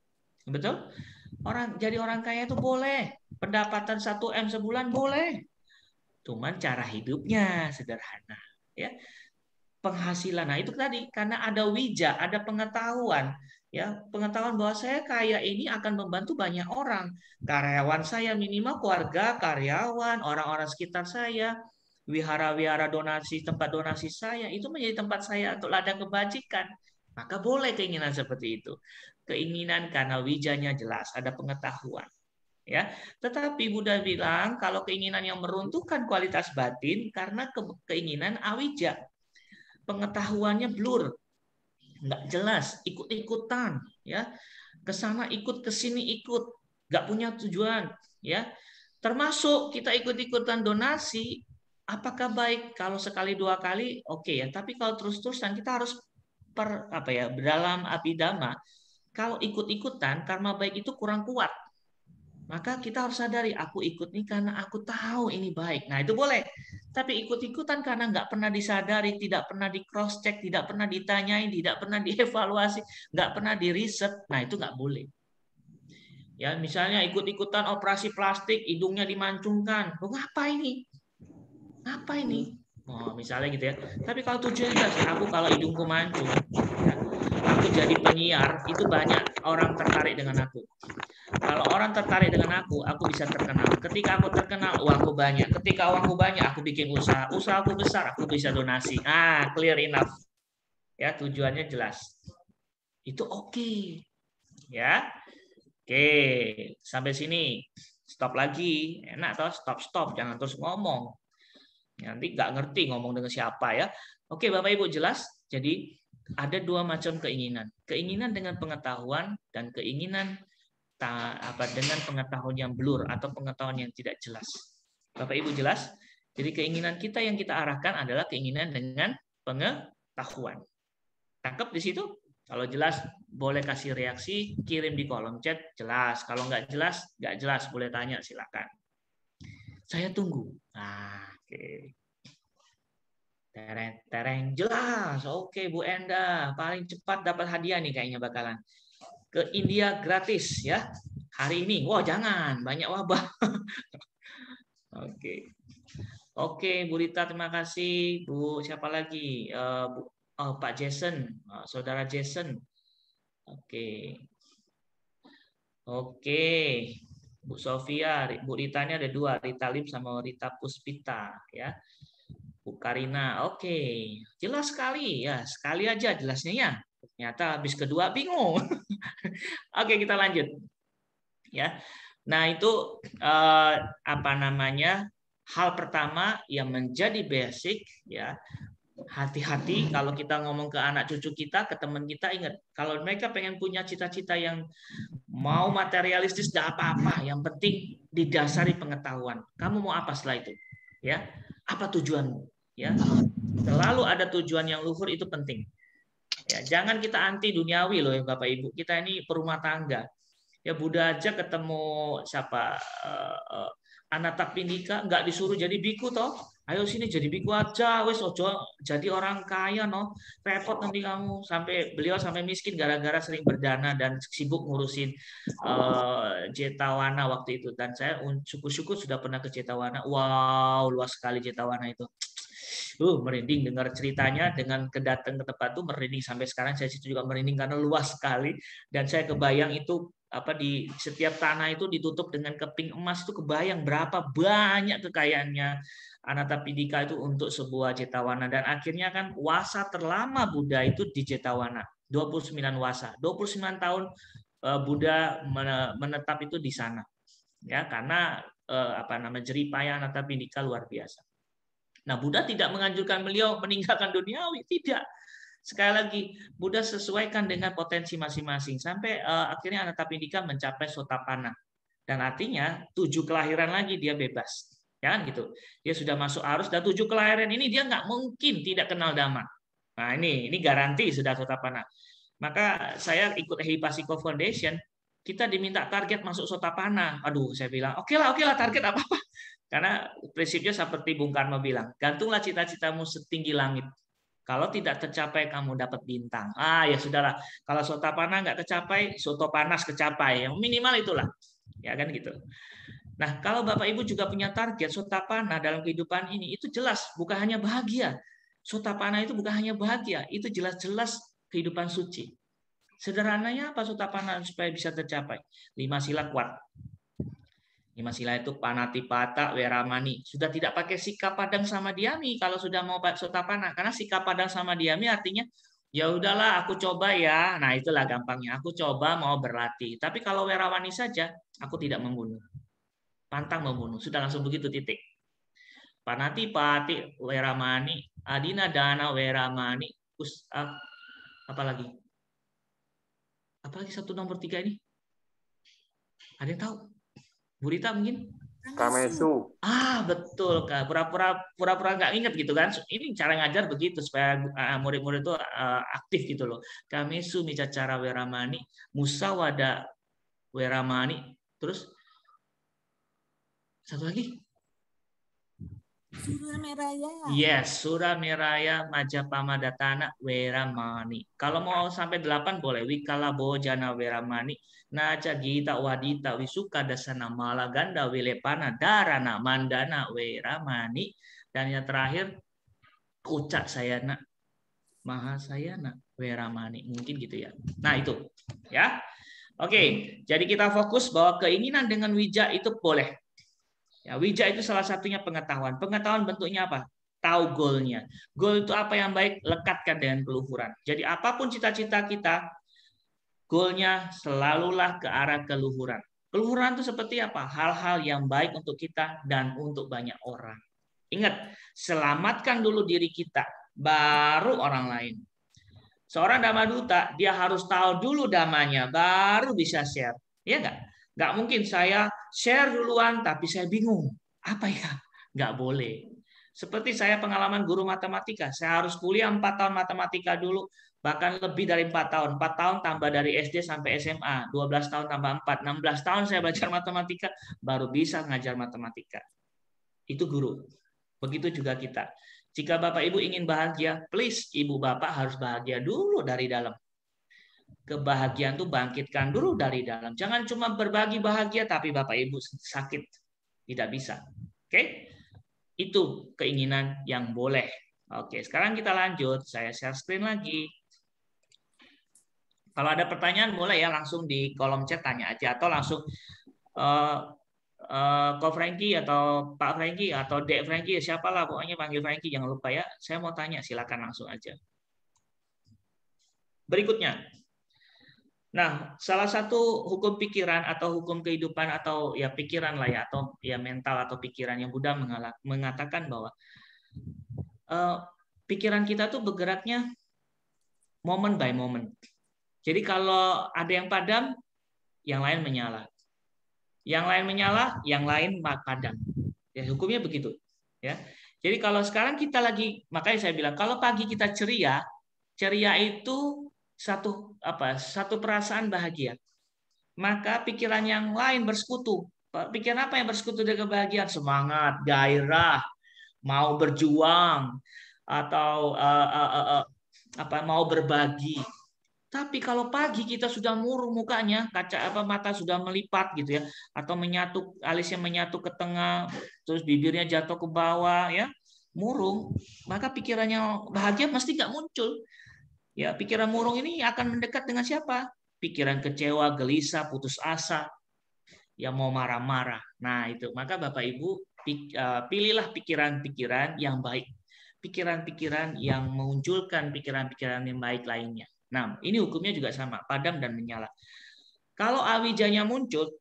betul orang jadi orang kaya itu boleh pendapatan 1 m sebulan boleh cuman cara hidupnya sederhana ya penghasilan. Nah, itu tadi karena ada wija, ada pengetahuan, ya, pengetahuan bahwa saya kaya ini akan membantu banyak orang. Karyawan saya minimal keluarga, karyawan, orang-orang sekitar saya, wihara-wihara donasi, tempat donasi saya itu menjadi tempat saya untuk ladang kebajikan. Maka boleh keinginan seperti itu. Keinginan karena wijanya jelas, ada pengetahuan ya. Tetapi Buddha bilang kalau keinginan yang meruntuhkan kualitas batin karena ke keinginan awija pengetahuannya blur, nggak jelas, ikut-ikutan, ya kesana ikut, kesini ikut, nggak punya tujuan, ya. Termasuk kita ikut-ikutan donasi, apakah baik kalau sekali dua kali? Oke okay ya, tapi kalau terus-terusan kita harus per apa ya dalam abidama kalau ikut-ikutan karma baik itu kurang kuat maka kita harus sadari aku ikut nih karena aku tahu ini baik. Nah itu boleh. Tapi ikut-ikutan karena nggak pernah disadari, tidak pernah di cross check, tidak pernah ditanyain, tidak pernah (laughs) dievaluasi, nggak pernah di riset. Nah itu nggak boleh. Ya misalnya ikut-ikutan operasi plastik, hidungnya dimancungkan. Oh, ngapa ini? Apa ini? Oh, misalnya gitu ya. Tapi kalau tujuannya aku kalau hidungku mancung, ya, aku jadi penyiar itu banyak orang tertarik dengan aku. Kalau orang tertarik dengan aku, aku bisa terkenal. Ketika aku terkenal, uangku banyak. Ketika uangku banyak, aku bikin usaha. Usaha aku besar, aku bisa donasi. Ah, clear enough. Ya, tujuannya jelas. Itu oke. Okay. Ya. Oke, okay. sampai sini. Stop lagi. Enak toh, stop stop, jangan terus ngomong. Nanti nggak ngerti ngomong dengan siapa ya. Oke, Bapak Ibu jelas. Jadi ada dua macam keinginan. Keinginan dengan pengetahuan dan keinginan apa dengan pengetahuan yang blur atau pengetahuan yang tidak jelas. Bapak Ibu jelas? Jadi keinginan kita yang kita arahkan adalah keinginan dengan pengetahuan. Tangkap di situ? Kalau jelas boleh kasih reaksi, kirim di kolom chat jelas. Kalau nggak jelas, nggak jelas boleh tanya silakan. Saya tunggu. Nah, oke. Okay. Tereng, tereng jelas. Oke, Bu Enda, paling cepat dapat hadiah nih kayaknya bakalan. Ke India gratis ya. Hari ini. Wah, jangan, banyak wabah. (laughs) Oke. Oke, Bu Rita terima kasih. Bu siapa lagi? Uh, Bu, oh, Pak Jason, uh, Saudara Jason. Oke. Oke. Bu Sofia, Bu Rita ada dua, Rita Lim sama Rita Puspita ya. Bu Karina, oke, okay. jelas sekali ya, sekali aja jelasnya ya. Ternyata habis kedua bingung. (laughs) oke, kita lanjut. Ya, nah itu eh, apa namanya? Hal pertama yang menjadi basic ya hati-hati kalau kita ngomong ke anak cucu kita, ke teman kita ingat kalau mereka pengen punya cita-cita yang mau materialistis tidak apa-apa, yang penting didasari pengetahuan. Kamu mau apa setelah itu? Ya, apa tujuanmu? ya selalu ada tujuan yang luhur itu penting ya jangan kita anti duniawi loh ya bapak ibu kita ini perumah tangga ya Buddha aja ketemu siapa eh, eh, anak tapi nikah nggak disuruh jadi biku toh ayo sini jadi biku aja wes ojo jadi orang kaya no repot nanti kamu sampai beliau sampai miskin gara-gara sering berdana dan sibuk ngurusin uh, Jetawana waktu itu dan saya syukur-syukur sudah pernah ke Jetawana wow luas sekali Jetawana itu uh merinding dengar ceritanya dengan kedatang ke tempat tuh merinding sampai sekarang saya situ juga merinding karena luas sekali dan saya kebayang itu apa di setiap tanah itu ditutup dengan keping emas itu kebayang berapa banyak kekayaannya Pidika itu untuk sebuah cetawana dan akhirnya kan wasa terlama Buddha itu di cetawana 29 wasa 29 tahun eh, Buddha menetap itu di sana ya karena eh, apa nama jeripaya Pidika luar biasa Nah, Buddha tidak menganjurkan beliau (laughs) meninggalkan duniawi, tidak. Sekali lagi, Buddha sesuaikan dengan potensi masing-masing sampai uh, akhirnya Pindika mencapai sotapana. Dan artinya tujuh kelahiran lagi dia bebas, ya kan, gitu. Dia sudah masuk arus dan tujuh kelahiran ini dia nggak mungkin tidak kenal dhamma. Nah ini ini garanti sudah sotapana. Maka saya ikut Hipasiko Foundation kita diminta target masuk sotapana. Aduh, saya bilang, oke okay lah, oke okay lah target apa-apa. Karena prinsipnya seperti Bung Karno bilang, gantunglah cita-citamu setinggi langit. Kalau tidak tercapai, kamu dapat bintang. Ah ya saudara, kalau soto panas nggak tercapai, soto panas kecapai. Yang minimal itulah, ya kan gitu. Nah kalau bapak ibu juga punya target soto dalam kehidupan ini, itu jelas bukan hanya bahagia. Soto itu bukan hanya bahagia, itu jelas-jelas kehidupan suci. Sederhananya apa soto supaya bisa tercapai? Lima sila kuat sila itu panati pata weramani. Sudah tidak pakai sikap padang sama diami kalau sudah mau sotapana. Karena sikap padang sama diami artinya ya udahlah aku coba ya. Nah itulah gampangnya. Aku coba mau berlatih. Tapi kalau weramani saja aku tidak membunuh. Pantang membunuh. Sudah langsung begitu titik. Panati pati weramani adina dana weramani. Us, uh, apalagi? Apalagi satu nomor tiga ini? Ada yang tahu? burita mungkin? Kamesu. Ah, betul Kak. Pura-pura pura-pura nggak inget gitu kan. Ini cara ngajar begitu supaya ah, murid-murid itu ah, aktif gitu loh. Kamesu mica cara weramani, musawada weramani. Terus satu lagi Suramiraya. Yes, Suramiraya Majapamadatana Weramani. Kalau mau sampai delapan boleh. Wikala Bojana Weramani. Naca Gita Wadita Wisuka Dasana Malaganda Wilepana Darana Mandana Weramani. Dan yang terakhir, Ucat Sayana Mahasayana Sayana Weramani. Mungkin gitu ya. Nah itu. ya. Oke, jadi kita fokus bahwa keinginan dengan wija itu boleh Ya, wija itu salah satunya pengetahuan. Pengetahuan bentuknya apa? Tahu goalnya. Goal itu apa yang baik lekatkan dengan keluhuran. Jadi apapun cita-cita kita, goalnya selalulah ke arah keluhuran. Keluhuran itu seperti apa? Hal-hal yang baik untuk kita dan untuk banyak orang. Ingat, selamatkan dulu diri kita, baru orang lain. Seorang damaduta duta, dia harus tahu dulu damanya, baru bisa share. Iya nggak? Nggak mungkin saya share duluan, tapi saya bingung. Apa ya? Nggak boleh. Seperti saya pengalaman guru matematika, saya harus kuliah 4 tahun matematika dulu, bahkan lebih dari 4 tahun. 4 tahun tambah dari SD sampai SMA, 12 tahun tambah 4, 16 tahun saya belajar matematika, baru bisa ngajar matematika. Itu guru. Begitu juga kita. Jika Bapak Ibu ingin bahagia, please Ibu Bapak harus bahagia dulu dari dalam kebahagiaan tuh bangkitkan dulu dari dalam. Jangan cuma berbagi bahagia tapi Bapak Ibu sakit. Tidak bisa. Oke? Okay? Itu keinginan yang boleh. Oke, okay, sekarang kita lanjut. Saya share screen lagi. Kalau ada pertanyaan mulai ya langsung di kolom chat tanya aja atau langsung uh, Ko Frankie atau Pak Franky atau Dek Frankie siapalah pokoknya panggil Franky. jangan lupa ya. Saya mau tanya silakan langsung aja. Berikutnya, Nah, salah satu hukum pikiran atau hukum kehidupan atau ya pikiran lah ya atau ya mental atau pikiran yang Buddha mengatakan bahwa uh, pikiran kita tuh bergeraknya moment by moment. Jadi kalau ada yang padam, yang lain menyala. Yang lain menyala, yang lain padam. Ya hukumnya begitu. Ya. Jadi kalau sekarang kita lagi makanya saya bilang kalau pagi kita ceria, ceria itu satu apa satu perasaan bahagia, maka pikiran yang lain bersekutu. Pikiran apa yang bersekutu dengan kebahagiaan? Semangat, gairah, mau berjuang atau uh, uh, uh, uh, apa mau berbagi. Tapi kalau pagi kita sudah murung mukanya, kaca apa mata sudah melipat gitu ya, atau menyatu alisnya menyatu ke tengah, terus bibirnya jatuh ke bawah ya, murung, maka pikirannya bahagia mesti nggak muncul. Ya, pikiran murung ini akan mendekat dengan siapa? Pikiran kecewa, gelisah, putus asa, yang mau marah-marah. Nah, itu. Maka Bapak Ibu eh, pilihlah pikiran-pikiran yang baik. Pikiran-pikiran yang mengunculkan pikiran-pikiran yang baik lainnya. Nah, ini hukumnya juga sama, padam dan menyala. Kalau awijanya muncul,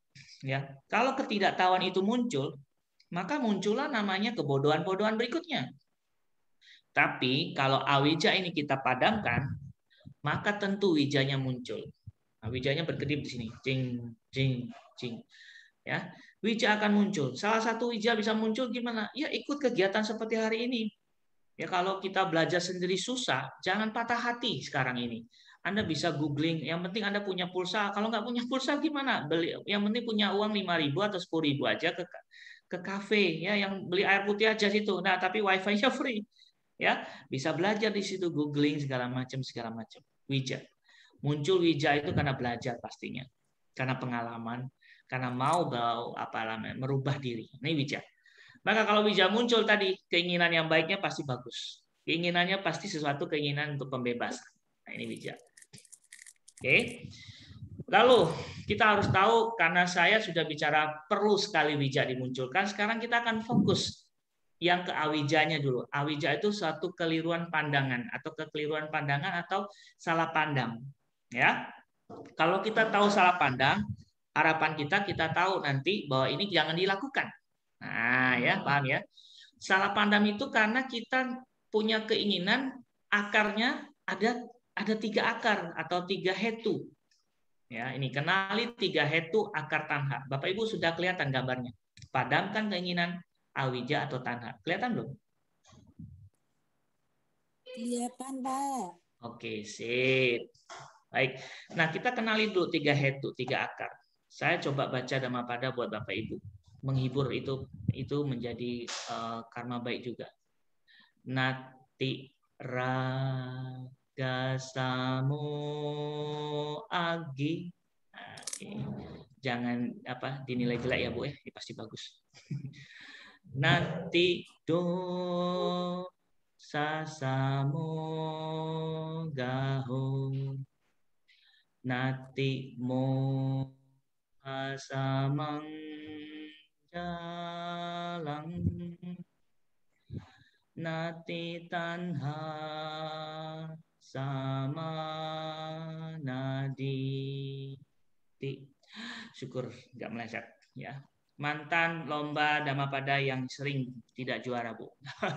ya, kalau ketidaktahuan itu muncul, maka muncullah namanya kebodohan-bodohan berikutnya. Tapi kalau awija ini kita padamkan, maka tentu wijanya muncul. Nah, wijanya berkedip di sini, jing, jing, jing. Ya, wija akan muncul. Salah satu wija bisa muncul gimana? Ya ikut kegiatan seperti hari ini. Ya kalau kita belajar sendiri susah, jangan patah hati sekarang ini. Anda bisa googling, yang penting Anda punya pulsa. Kalau nggak punya pulsa gimana? Beli, yang penting punya uang lima ribu atau sepuluh ribu aja ke ke kafe ya yang beli air putih aja situ. Nah, tapi wifi-nya (laughs) free. Ya, bisa belajar di situ googling segala macam segala macam wija. Muncul wija itu karena belajar pastinya, karena pengalaman, karena mau bau apa namanya merubah diri. Ini wija. Maka kalau wija muncul tadi keinginan yang baiknya pasti bagus. Keinginannya pasti sesuatu keinginan untuk pembebasan. Nah, ini wija. Oke. Lalu kita harus tahu karena saya sudah bicara perlu sekali wija dimunculkan, sekarang kita akan fokus yang ke awijanya dulu. Awija itu suatu keliruan pandangan atau kekeliruan pandangan atau salah pandang. Ya, kalau kita tahu salah pandang, harapan kita kita tahu nanti bahwa ini jangan dilakukan. Nah, ya paham ya. Salah pandang itu karena kita punya keinginan akarnya ada ada tiga akar atau tiga hetu. Ya, ini kenali tiga hetu akar tanha. Bapak Ibu sudah kelihatan gambarnya. Padamkan keinginan, awija atau tanha. Kelihatan belum? Kelihatan, Pak. Oke, sip. Baik. Nah, kita kenali dulu tiga hetu, tiga akar. Saya coba baca dama pada buat Bapak Ibu. Menghibur itu itu menjadi uh, karma baik juga. Nati ragasamu agi. okay. Nah, Jangan apa dinilai jelek ya, Bu ya. Ini pasti bagus. (laughs) nanti do sasamo gaho nati mo asamang jalan nati tanha sama nadi syukur nggak meleset ya mantan lomba dama pada yang sering tidak juara bu.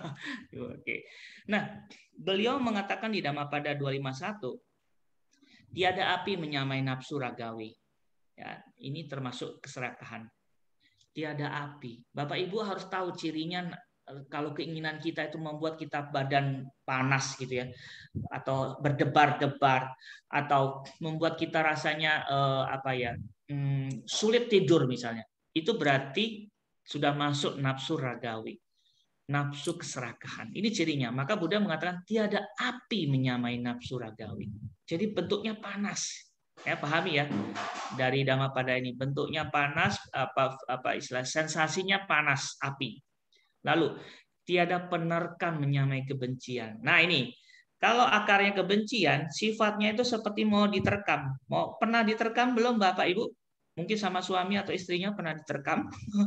(laughs) Oke. Nah beliau mengatakan di dama pada 251 tiada api menyamai nafsu ragawi. Ya, ini termasuk keserakahan. Tiada api. Bapak Ibu harus tahu cirinya kalau keinginan kita itu membuat kita badan panas gitu ya atau berdebar-debar atau membuat kita rasanya eh, apa ya um, sulit tidur misalnya itu berarti sudah masuk nafsu ragawi, nafsu keserakahan. Ini cirinya. Maka Buddha mengatakan tiada api menyamai nafsu ragawi. Jadi bentuknya panas. Ya pahami ya. Dari dhamma pada ini bentuknya panas apa apa istilah sensasinya panas api. Lalu tiada penerkan menyamai kebencian. Nah ini kalau akarnya kebencian, sifatnya itu seperti mau diterkam. Mau pernah diterkam belum Bapak Ibu? mungkin sama suami atau istrinya pernah diterkam. (laughs)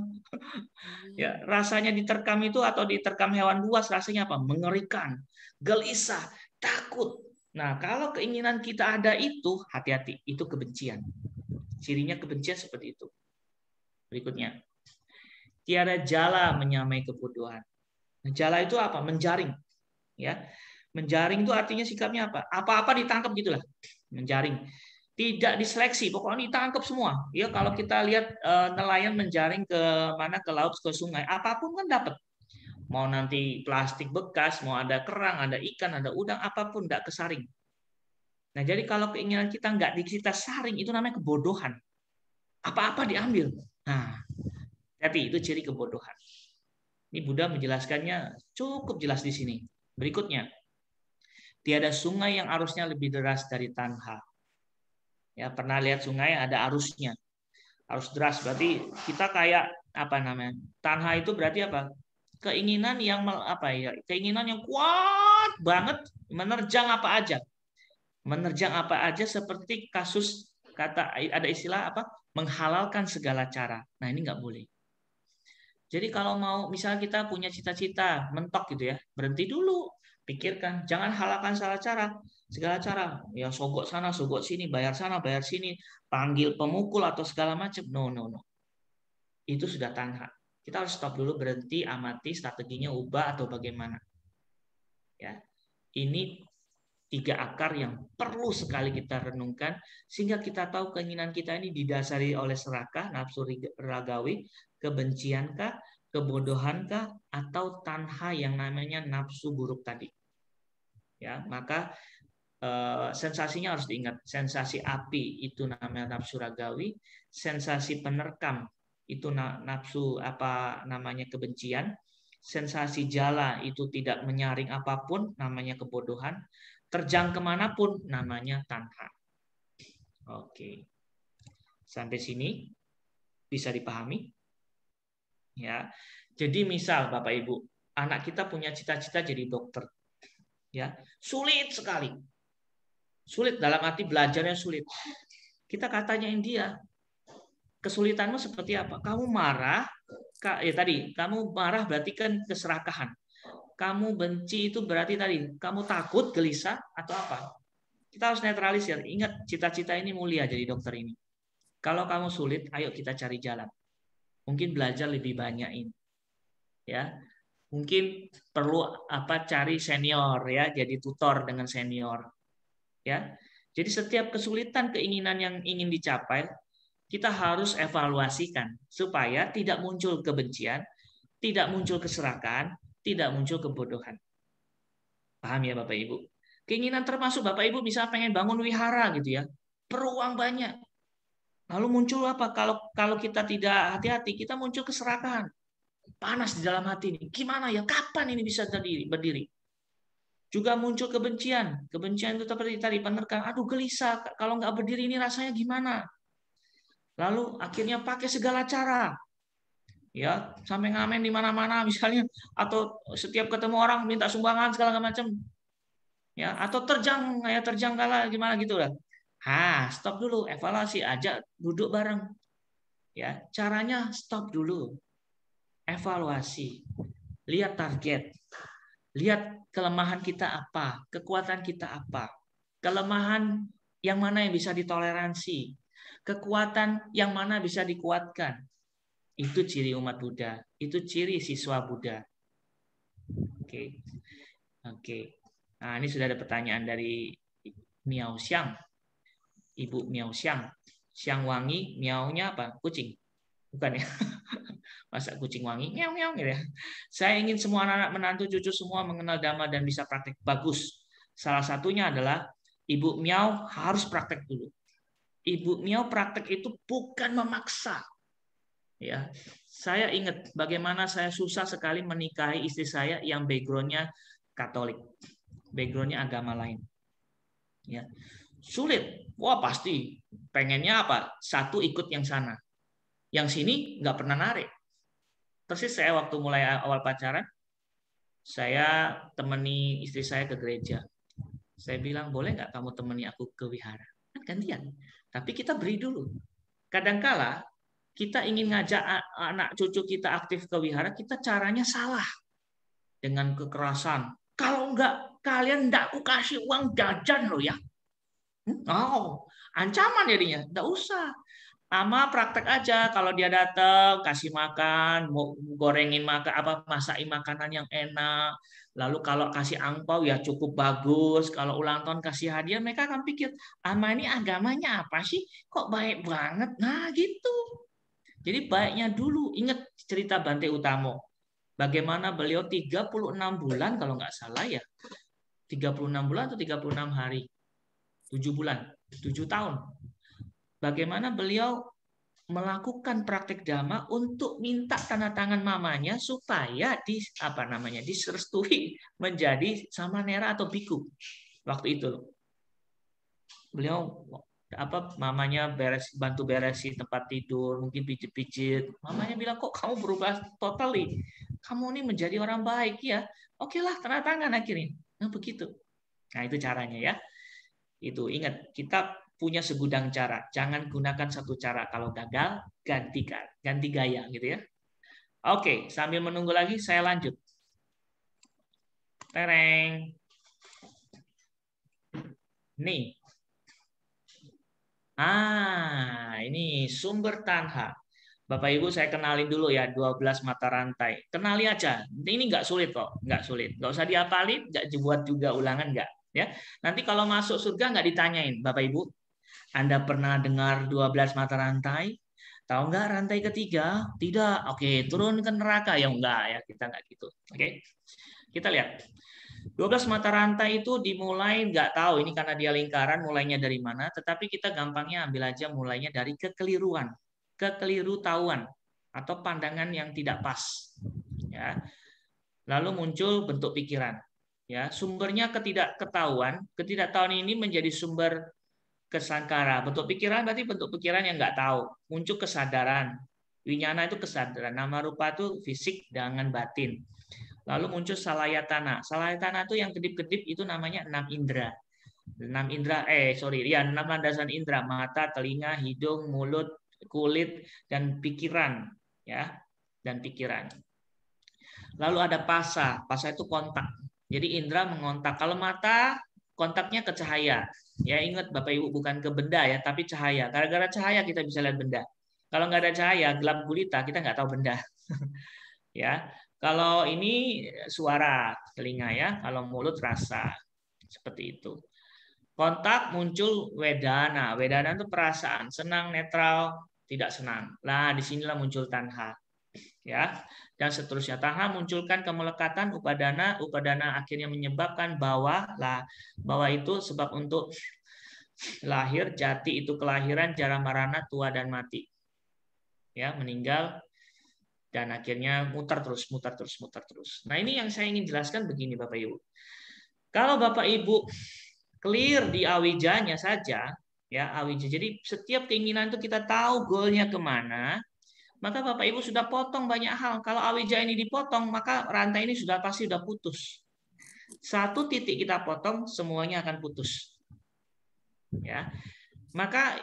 ya, hmm. rasanya diterkam itu atau diterkam hewan buas rasanya apa? Mengerikan, gelisah, takut. Nah, kalau keinginan kita ada itu, hati-hati, itu kebencian. Cirinya kebencian seperti itu. Berikutnya. Tiada jala menyamai kebodohan. Nah, jala itu apa? Menjaring. Ya. Menjaring itu artinya sikapnya apa? Apa-apa ditangkap gitulah. Menjaring tidak diseleksi, pokoknya ditangkap semua. Ya kalau kita lihat eh, nelayan menjaring ke mana ke laut ke sungai, apapun kan dapat. Mau nanti plastik bekas, mau ada kerang, ada ikan, ada udang, apapun tidak kesaring. Nah jadi kalau keinginan kita nggak kita saring itu namanya kebodohan. Apa-apa diambil. Nah, tapi itu ciri kebodohan. Ini Buddha menjelaskannya cukup jelas di sini. Berikutnya, tiada sungai yang arusnya lebih deras dari Tanah Ya, pernah lihat sungai ada arusnya. Arus deras berarti kita kayak apa namanya? Tanha itu berarti apa? Keinginan yang apa ya? Keinginan yang kuat banget menerjang apa aja. Menerjang apa aja seperti kasus kata ada istilah apa? menghalalkan segala cara. Nah, ini nggak boleh. Jadi kalau mau misalnya kita punya cita-cita mentok gitu ya, berhenti dulu, pikirkan, jangan halalkan segala cara segala cara ya sogok sana sogok sini bayar sana bayar sini panggil pemukul atau segala macam no no no itu sudah tanha kita harus stop dulu berhenti amati strateginya ubah atau bagaimana ya ini tiga akar yang perlu sekali kita renungkan sehingga kita tahu keinginan kita ini didasari oleh serakah nafsu ragawi kebenciankah kebodohankah atau tanha yang namanya nafsu buruk tadi ya maka Eh, sensasinya harus diingat. Sensasi api itu namanya nafsu ragawi, sensasi penerkam itu nafsu apa namanya kebencian, sensasi jala itu tidak menyaring apapun namanya kebodohan, terjang kemanapun namanya tanha. Oke, sampai sini bisa dipahami ya. Jadi misal Bapak Ibu, anak kita punya cita-cita jadi dokter. Ya, sulit sekali. Sulit dalam arti belajarnya sulit. Kita katanya India, kesulitanmu seperti apa? Kamu marah, ya tadi, kamu marah berarti kan keserakahan. Kamu benci itu berarti tadi, kamu takut, gelisah, atau apa? Kita harus netralisir. Ya. Ingat, cita-cita ini mulia jadi dokter ini. Kalau kamu sulit, ayo kita cari jalan. Mungkin belajar lebih banyak ini. Ya, mungkin perlu apa cari senior ya jadi tutor dengan senior ya. Jadi setiap kesulitan keinginan yang ingin dicapai kita harus evaluasikan supaya tidak muncul kebencian, tidak muncul keserakahan, tidak muncul kebodohan. Paham ya Bapak Ibu? Keinginan termasuk Bapak Ibu bisa pengen bangun wihara gitu ya. perlu uang banyak. Lalu muncul apa? Kalau kalau kita tidak hati-hati, kita muncul keserakahan. Panas di dalam hati ini. Gimana ya? Kapan ini bisa terdiri, berdiri? juga muncul kebencian. Kebencian itu seperti tadi penerkan, aduh gelisah, kalau nggak berdiri ini rasanya gimana? Lalu akhirnya pakai segala cara. Ya, sampai ngamen di mana-mana (laughs) misalnya atau setiap ketemu orang minta sumbangan segala macam. Ya, atau terjang ya terjang kala gimana gitu lah. ha ah, stop dulu, evaluasi, aja duduk bareng. Ya, caranya stop dulu. Evaluasi. Lihat target Lihat kelemahan kita apa, kekuatan kita apa. Kelemahan yang mana yang bisa ditoleransi, kekuatan yang mana bisa dikuatkan. Itu ciri umat Buddha, itu ciri siswa Buddha. Oke. Okay. Oke. Okay. Nah, ini sudah ada pertanyaan dari Miao Xiang. Ibu Miao Xiang. Xiang Wangi, miaunya apa? Kucing bukan ya (laughs) masa kucing wangi ngeong ngeong gitu ya saya ingin semua anak, anak menantu cucu semua mengenal dhamma dan bisa praktek bagus salah satunya adalah ibu miau harus praktek dulu ibu miau praktek itu bukan memaksa ya saya ingat bagaimana saya susah sekali menikahi istri saya yang backgroundnya Katolik backgroundnya agama lain ya sulit wah pasti pengennya apa satu ikut yang sana yang sini nggak pernah narik. Persis saya waktu mulai awal pacaran, saya temani istri saya ke gereja. Saya bilang, boleh nggak kamu temani aku ke wihara? Kan gantian. Tapi kita beri dulu. Kadangkala kita ingin ngajak anak cucu kita aktif ke wihara, kita caranya salah. Dengan kekerasan. Kalau enggak, kalian enggak aku kasih uang jajan loh ya. Hmm? Oh, ancaman jadinya. Nggak usah ama praktek aja kalau dia datang kasih makan mau gorengin makan apa masakin makanan yang enak lalu kalau kasih angpau ya cukup bagus kalau ulang tahun kasih hadiah mereka akan pikir ama ini agamanya apa sih kok baik banget nah gitu jadi baiknya dulu ingat cerita Bante Utamo bagaimana beliau 36 bulan kalau nggak salah ya 36 bulan atau 36 hari 7 bulan 7 tahun bagaimana beliau melakukan praktik dhamma untuk minta tanda tangan mamanya supaya di apa namanya diserestui menjadi samanera atau biku waktu itu beliau apa mamanya beres bantu beresin tempat tidur mungkin pijit-pijit mamanya bilang kok kamu berubah totally kamu ini menjadi orang baik ya oke lah tanda tangan akhirnya nah begitu nah itu caranya ya itu ingat kita punya segudang cara. Jangan gunakan satu cara. Kalau gagal, gantikan, ganti gaya gitu ya. Oke, sambil menunggu lagi saya lanjut. Tereng. Nih. Ah, ini sumber tanha. Bapak Ibu saya kenalin dulu ya 12 mata rantai. Kenali aja. Ini nggak sulit kok, nggak sulit. Nggak usah diapalin, nggak dibuat juga ulangan nggak. Ya, nanti kalau masuk surga nggak ditanyain, Bapak Ibu anda pernah dengar 12 mata rantai? Tahu nggak rantai ketiga? Tidak. Oke, turun ke neraka. Ya enggak ya, kita nggak gitu. Oke. Kita lihat. 12 mata rantai itu dimulai nggak tahu ini karena dia lingkaran mulainya dari mana, tetapi kita gampangnya ambil aja mulainya dari kekeliruan, kekeliru tahuan atau pandangan yang tidak pas. Ya. Lalu muncul bentuk pikiran. Ya, sumbernya ketidakketahuan. Ketidaktahuan ini menjadi sumber kesangkara. Bentuk pikiran berarti bentuk pikiran yang nggak tahu. Muncul kesadaran. Winyana itu kesadaran. Nama rupa itu fisik dengan batin. Lalu muncul salayatana. Salayatana itu yang kedip-kedip itu namanya enam indera. Enam indera, eh sorry, ya enam landasan indera. Mata, telinga, hidung, mulut, kulit, dan pikiran. ya Dan pikiran. Lalu ada pasa. Pasa itu kontak. Jadi indera mengontak. Kalau mata, kontaknya ke cahaya Ya ingat Bapak Ibu bukan ke benda ya, tapi cahaya. Gara-gara cahaya kita bisa lihat benda. Kalau nggak ada cahaya, gelap gulita, kita nggak tahu benda. (laughs) ya. Kalau ini suara telinga ya, kalau mulut rasa. Seperti itu. Kontak muncul wedana. Wedana itu perasaan, senang, netral, tidak senang. Nah, disinilah muncul tanha ya dan seterusnya tanha munculkan kemelekatan upadana upadana akhirnya menyebabkan bahwa lah bahwa itu sebab untuk lahir jati itu kelahiran jara marana tua dan mati ya meninggal dan akhirnya mutar terus mutar terus mutar terus nah ini yang saya ingin jelaskan begini bapak ibu kalau bapak ibu clear di awijanya saja ya awija jadi setiap keinginan itu kita tahu goalnya kemana maka Bapak Ibu sudah potong banyak hal. Kalau awija ini dipotong, maka rantai ini sudah pasti sudah putus. Satu titik kita potong, semuanya akan putus. Ya. Maka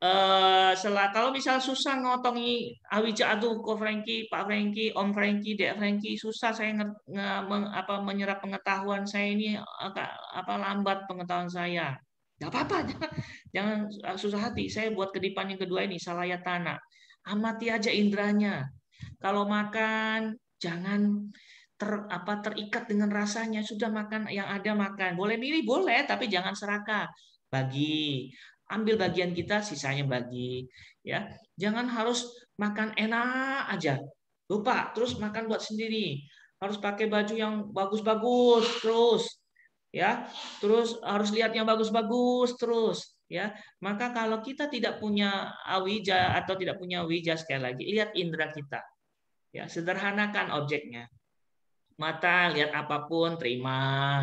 eh, setelah kalau misal susah ngotongi awija aduh kok Franky, Pak Franky, Om Franky, Dek Franky susah saya nge, nge, men, apa, menyerap pengetahuan saya ini agak apa lambat pengetahuan saya. Enggak apa-apa, (laughs) jangan susah hati. Saya buat kedipan yang kedua ini, salaya tanah amati aja indranya. Kalau makan jangan ter apa terikat dengan rasanya sudah makan yang ada makan boleh milih boleh tapi jangan serakah bagi ambil bagian kita sisanya bagi ya jangan harus makan enak aja lupa terus makan buat sendiri harus pakai baju yang bagus-bagus terus ya terus harus lihat yang bagus-bagus terus ya maka kalau kita tidak punya awija atau tidak punya wija sekali lagi lihat indera kita ya sederhanakan objeknya mata lihat apapun terima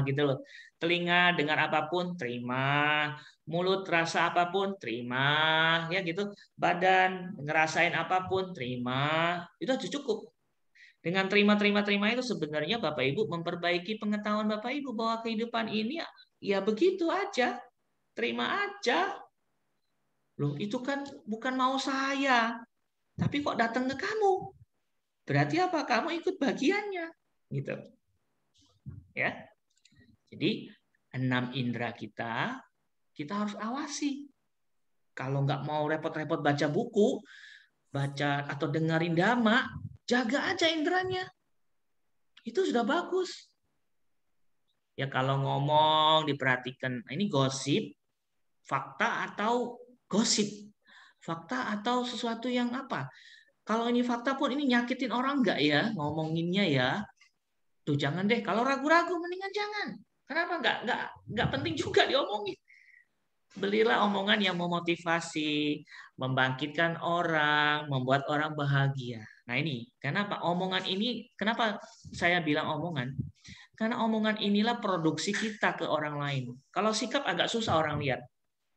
gitu loh telinga dengar apapun terima mulut rasa apapun terima ya gitu badan ngerasain apapun terima itu aja cukup dengan terima terima terima itu sebenarnya bapak ibu memperbaiki pengetahuan bapak ibu bahwa kehidupan ini ya begitu aja terima aja. Loh, itu kan bukan mau saya. Tapi kok datang ke kamu? Berarti apa? Kamu ikut bagiannya. Gitu. Ya. Jadi enam indera kita kita harus awasi. Kalau nggak mau repot-repot baca buku, baca atau dengerin dhamma, jaga aja inderanya. Itu sudah bagus. Ya kalau ngomong diperhatikan, ini gosip, fakta atau gosip, fakta atau sesuatu yang apa. Kalau ini fakta pun ini nyakitin orang nggak ya ngomonginnya ya. Tuh jangan deh. Kalau ragu-ragu mendingan jangan. Kenapa nggak nggak nggak penting juga diomongin. Belilah omongan yang memotivasi, membangkitkan orang, membuat orang bahagia. Nah ini, kenapa omongan ini, kenapa saya bilang omongan? Karena omongan inilah produksi kita ke orang lain. Kalau sikap agak susah orang lihat.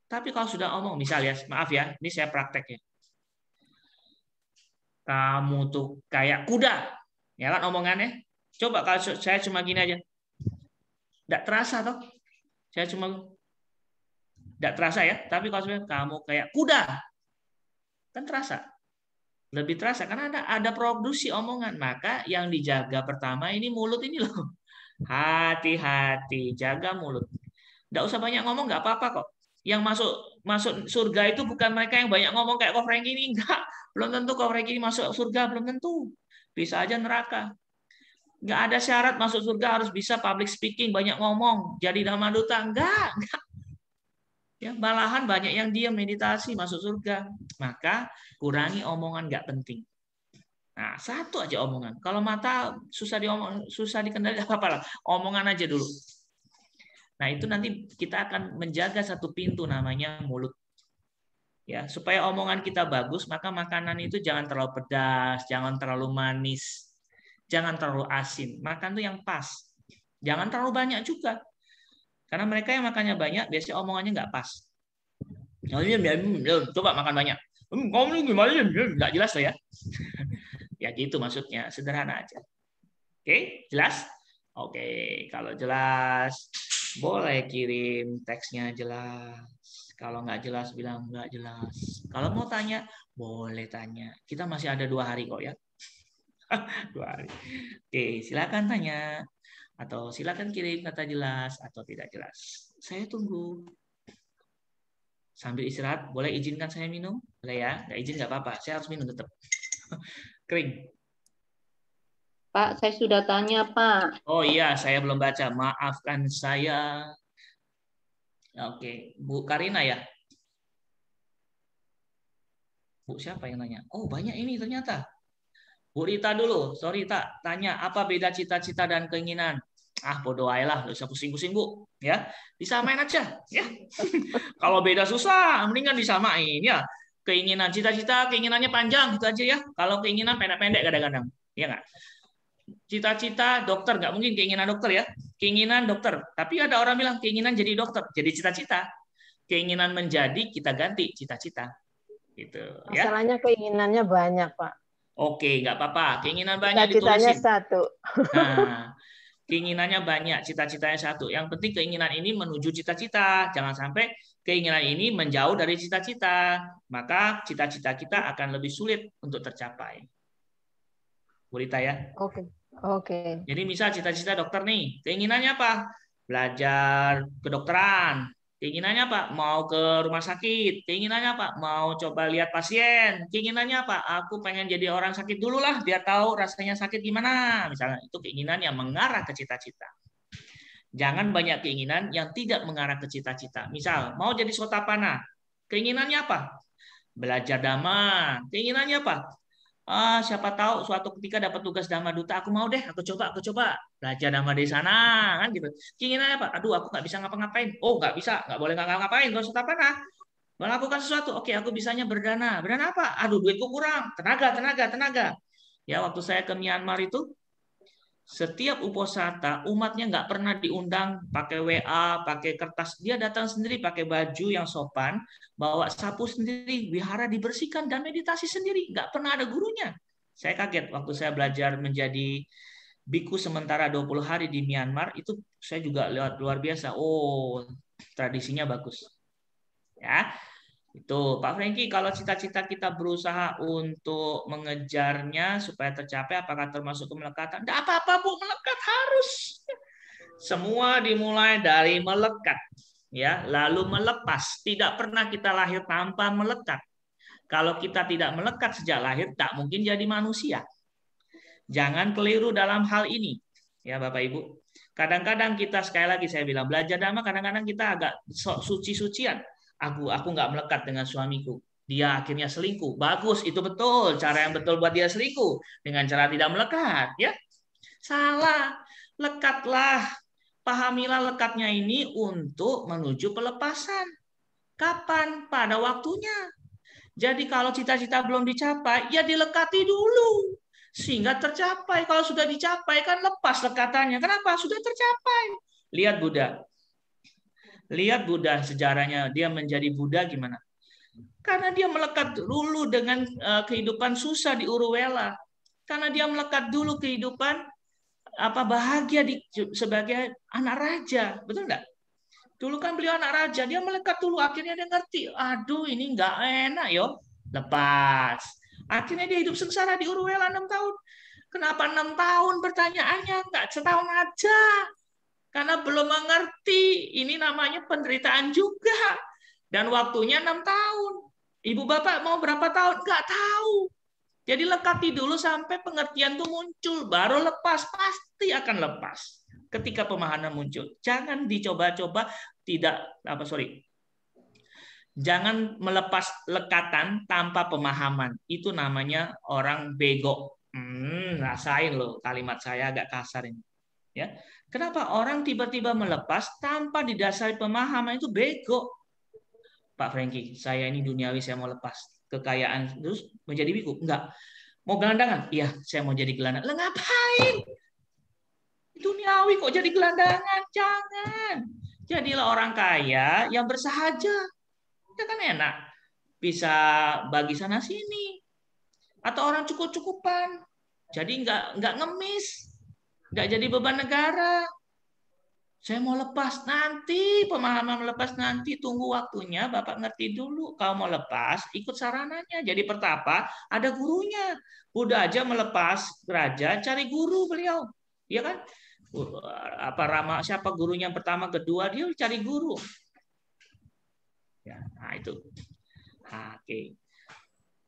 Tapi kalau sudah omong, misalnya, maaf ya, ini saya prakteknya. Kamu tuh kayak kuda, ya kan omongannya. Coba kalau saya cuma gini aja, tidak terasa toh. Saya cuma tidak terasa ya, tapi kalau sebenarnya kamu kayak kuda, kan terasa. Lebih terasa karena ada ada produksi omongan. Maka yang dijaga pertama ini mulut ini loh. (laughs) Hati-hati, jaga mulut. Tidak usah banyak ngomong, nggak apa-apa kok yang masuk masuk surga itu bukan mereka yang banyak ngomong kayak Kof Frankie ini enggak belum tentu Kof Frankie ini masuk surga belum tentu bisa aja neraka enggak ada syarat masuk surga harus bisa public speaking banyak ngomong jadi nama duta enggak, enggak. ya malahan banyak yang diam meditasi masuk surga maka kurangi omongan enggak penting nah satu aja omongan kalau mata susah diomong susah dikendali (laughs) apa lah omongan aja dulu Nah, itu nanti kita akan menjaga satu pintu namanya mulut. Ya, supaya omongan kita bagus, maka makanan itu jangan terlalu pedas, jangan terlalu manis, jangan terlalu asin. Makan tuh yang pas. Jangan terlalu banyak juga. Karena mereka yang makannya banyak, biasanya omongannya nggak pas. Nah, iya, iya, iya, coba makan banyak. Hmm, kamu gimana? Nggak jelas lah ya. (laughs) ya gitu maksudnya. Sederhana aja. Oke, jelas? Oke, kalau jelas boleh kirim teksnya jelas. Kalau nggak jelas bilang nggak jelas. Kalau mau tanya boleh tanya. Kita masih ada dua hari kok ya. (laughs) dua hari. Oke silakan tanya atau silakan kirim kata jelas atau tidak jelas. Saya tunggu. Sambil istirahat, boleh izinkan saya minum? Boleh ya? Nggak izin nggak apa-apa. Saya harus minum tetap. (laughs) Kering. Pak, saya sudah tanya, Pak. Oh iya, saya belum baca. Maafkan saya. Ya, oke, Bu Karina ya? Bu siapa yang nanya? Oh, banyak ini ternyata. Bu Rita dulu. Sorry, tak tanya apa beda cita-cita dan keinginan? Ah, bodoh lah, gak usah pusing-pusing, Bu. Ya, bisa main aja, ya. (laughs) Kalau beda susah, mendingan disamain, ya. Keinginan cita-cita, keinginannya panjang itu aja ya. Kalau keinginan pendek-pendek kadang-kadang. Ya enggak? cita-cita dokter nggak mungkin keinginan dokter ya keinginan dokter tapi ada orang bilang keinginan jadi dokter jadi cita-cita keinginan menjadi kita ganti cita-cita gitu ya masalahnya keinginannya banyak pak oke nggak apa-apa keinginan banyak cita-citanya satu nah, (laughs) keinginannya banyak cita-citanya satu yang penting keinginan ini menuju cita-cita jangan sampai keinginan ini menjauh dari cita-cita maka cita-cita kita akan lebih sulit untuk tercapai Burita ya oke Oke. Okay. Jadi misal cita-cita dokter nih, keinginannya apa? Belajar kedokteran. Keinginannya apa? Mau ke rumah sakit. Keinginannya apa? Mau coba lihat pasien. Keinginannya apa? Aku pengen jadi orang sakit dulu lah, biar tahu rasanya sakit gimana. Misalnya itu keinginan yang mengarah ke cita-cita. Jangan banyak keinginan yang tidak mengarah ke cita-cita. Misal, mau jadi sotapana. Keinginannya apa? Belajar dhamma. Keinginannya apa? ah siapa tahu suatu ketika dapat tugas dhamma duta aku mau deh aku coba aku coba belajar dhamma di sana kan gitu keinginannya apa aduh aku nggak bisa ngapa-ngapain oh nggak bisa nggak boleh nggak ngapain terus apa nah melakukan sesuatu oke aku bisanya berdana berdana apa aduh duitku kurang tenaga tenaga tenaga ya waktu saya ke Myanmar itu setiap uposata umatnya nggak pernah diundang pakai WA, pakai kertas. Dia datang sendiri pakai baju yang sopan, bawa sapu sendiri, wihara dibersihkan dan meditasi sendiri. Nggak pernah ada gurunya. Saya kaget waktu saya belajar menjadi biku sementara 20 hari di Myanmar itu saya juga lewat luar biasa. Oh, tradisinya bagus. Ya. Itu Pak Franky, kalau cita-cita kita berusaha untuk mengejarnya supaya tercapai, apakah termasuk kemelekatan? Tidak apa-apa Bu, melekat harus. Semua dimulai dari melekat, ya, lalu melepas. Tidak pernah kita lahir tanpa melekat. Kalau kita tidak melekat sejak lahir, tak mungkin jadi manusia. Jangan keliru dalam hal ini, ya Bapak Ibu. Kadang-kadang kita sekali lagi saya bilang belajar damai. kadang-kadang kita agak suci-sucian aku aku nggak melekat dengan suamiku dia akhirnya selingkuh bagus itu betul cara yang betul buat dia selingkuh dengan cara tidak melekat ya salah lekatlah pahamilah lekatnya ini untuk menuju pelepasan kapan pada waktunya jadi kalau cita-cita belum dicapai ya dilekati dulu sehingga tercapai kalau sudah dicapai kan lepas lekatannya kenapa sudah tercapai lihat Buddha Lihat Buddha sejarahnya, dia menjadi Buddha gimana? Karena dia melekat dulu dengan eh, kehidupan susah di Uruwela. Karena dia melekat dulu kehidupan apa bahagia di, sebagai anak raja, betul enggak? Dulu kan beliau anak raja, dia melekat dulu akhirnya dia ngerti, aduh ini nggak enak yo, lepas. Akhirnya dia hidup sengsara di Uruwela 6 tahun. Kenapa enam tahun pertanyaannya? Enggak setahun aja karena belum mengerti ini namanya penderitaan juga dan waktunya enam tahun ibu bapak mau berapa tahun nggak tahu jadi lekati dulu sampai pengertian itu muncul baru lepas pasti akan lepas ketika pemahaman muncul jangan dicoba-coba tidak apa sorry jangan melepas lekatan tanpa pemahaman itu namanya orang bego hmm, rasain loh kalimat saya agak kasar ini Ya. Kenapa orang tiba-tiba melepas tanpa didasari pemahaman itu bego? Pak Franky, saya ini duniawi, saya mau lepas kekayaan terus menjadi biku? Enggak. Mau gelandangan? Iya, saya mau jadi gelandangan. Lah ngapain? Duniawi kok jadi gelandangan? Jangan. Jadilah orang kaya yang bersahaja. Itu ya kan enak. Bisa bagi sana sini. Atau orang cukup-cukupan. Jadi nggak nggak ngemis nggak jadi beban negara. Saya mau lepas nanti, pemahaman melepas nanti, tunggu waktunya, Bapak ngerti dulu. Kalau mau lepas, ikut sarananya. Jadi pertapa, ada gurunya. Udah aja melepas raja, cari guru beliau. Iya kan? apa Rama siapa gurunya yang pertama kedua dia cari guru ya nah itu nah, oke okay.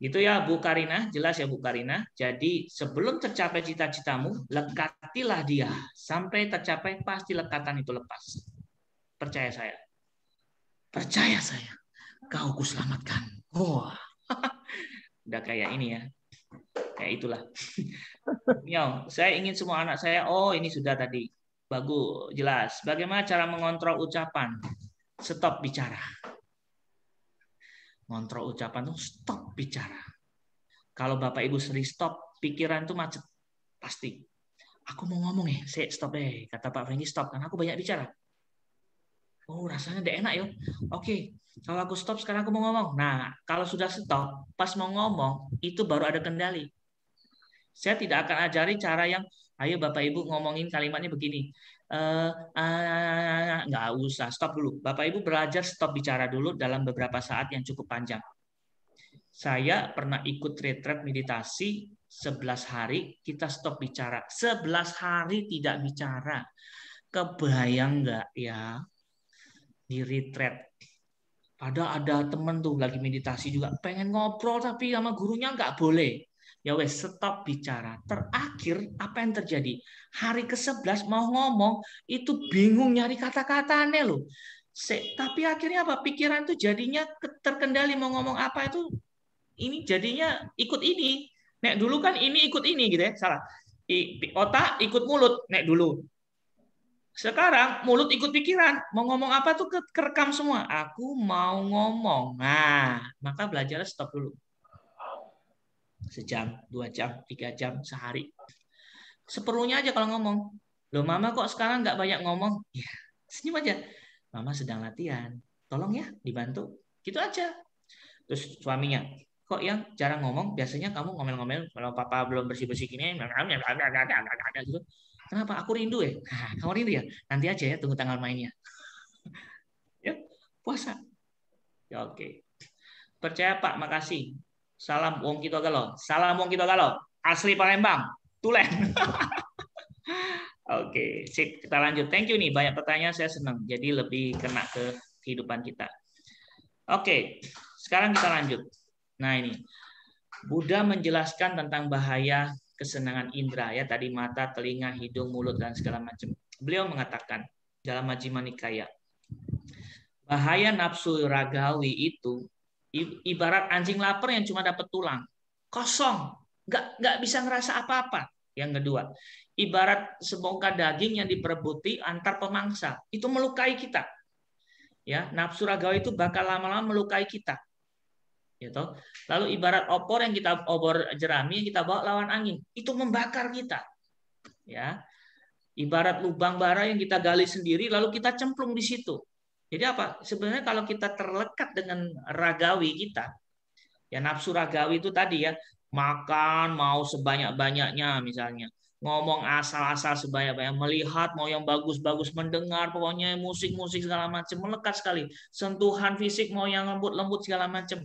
Itu ya Bu Karina, jelas ya Bu Karina. Jadi sebelum tercapai cita-citamu, lekatilah dia. Sampai tercapai pasti lekatan itu lepas. Percaya saya. Percaya saya. Kau kuselamatkan. Wah. Oh. (laughs) Udah kayak ini ya. Kayak itulah. (laughs) Yo, saya ingin semua anak saya, oh ini sudah tadi. Bagus, jelas. Bagaimana cara mengontrol ucapan? Stop bicara Ngontrol ucapan tuh stop bicara. Kalau Bapak Ibu sering stop, pikiran tuh macet. Pasti. Aku mau ngomong ya, saya stop deh. Ya, kata Pak Frenki stop, karena aku banyak bicara. Oh rasanya tidak enak ya. Oke, kalau aku stop sekarang aku mau ngomong. Nah, kalau sudah stop, pas mau ngomong, itu baru ada kendali. Saya tidak akan ajari cara yang, ayo Bapak Ibu ngomongin kalimatnya begini. Uh, nggak usah, stop dulu. Bapak Ibu belajar stop bicara dulu dalam beberapa saat yang cukup panjang. Saya pernah ikut retret meditasi 11 hari, kita stop bicara. 11 hari tidak bicara. Kebayang nggak ya di retret? Ada ada temen tuh lagi meditasi juga pengen ngobrol tapi sama gurunya nggak boleh ya wes stop bicara. Terakhir apa yang terjadi? Hari ke-11 mau ngomong itu bingung nyari kata-katanya loh. tapi akhirnya apa? Pikiran tuh jadinya terkendali mau ngomong apa itu ini jadinya ikut ini. Nek dulu kan ini ikut ini gitu ya, salah. I, otak ikut mulut, nek dulu. Sekarang mulut ikut pikiran, mau ngomong apa tuh kerekam semua. Aku mau ngomong. Nah, maka belajar stop dulu sejam, dua jam, tiga jam sehari. Seperlunya aja kalau ngomong. Loh mama kok sekarang nggak banyak ngomong? Ya, senyum aja. Mama sedang latihan. Tolong ya dibantu. Gitu aja. Terus suaminya, kok yang jarang ngomong biasanya kamu ngomel-ngomel kalau papa belum bersih-bersih gini gitu. Kenapa? Aku rindu ya. Nah, kamu rindu ya? Nanti aja ya tunggu tanggal mainnya. (laughs) ya, puasa. Ya, oke. Okay. Percaya Pak, makasih. Salam wong kita galau. Salam wong kita galau. Asli Palembang. Tulen. (laughs) Oke, okay, sip. Kita lanjut. Thank you nih. Banyak pertanyaan saya senang. Jadi lebih kena ke kehidupan kita. Oke, okay, sekarang kita lanjut. Nah ini. Buddha menjelaskan tentang bahaya kesenangan indera ya tadi mata, telinga, hidung, mulut dan segala macam. Beliau mengatakan dalam Majjhima Nikaya, bahaya nafsu ragawi itu Ibarat anjing lapar yang cuma dapat tulang, kosong, nggak nggak bisa ngerasa apa-apa. Yang kedua, ibarat sebongkah daging yang diperebuti antar pemangsa, itu melukai kita. Ya, nafsu ragawi itu bakal lama-lama melukai kita. Gitu. Lalu ibarat opor yang kita obor jerami yang kita bawa lawan angin, itu membakar kita. Ya. Ibarat lubang bara yang kita gali sendiri lalu kita cemplung di situ. Jadi apa? Sebenarnya kalau kita terlekat dengan ragawi kita, ya nafsu ragawi itu tadi ya, makan mau sebanyak-banyaknya misalnya, ngomong asal-asal sebanyak-banyak, melihat mau yang bagus-bagus, mendengar pokoknya musik-musik segala macam, melekat sekali. Sentuhan fisik mau yang lembut-lembut segala macam.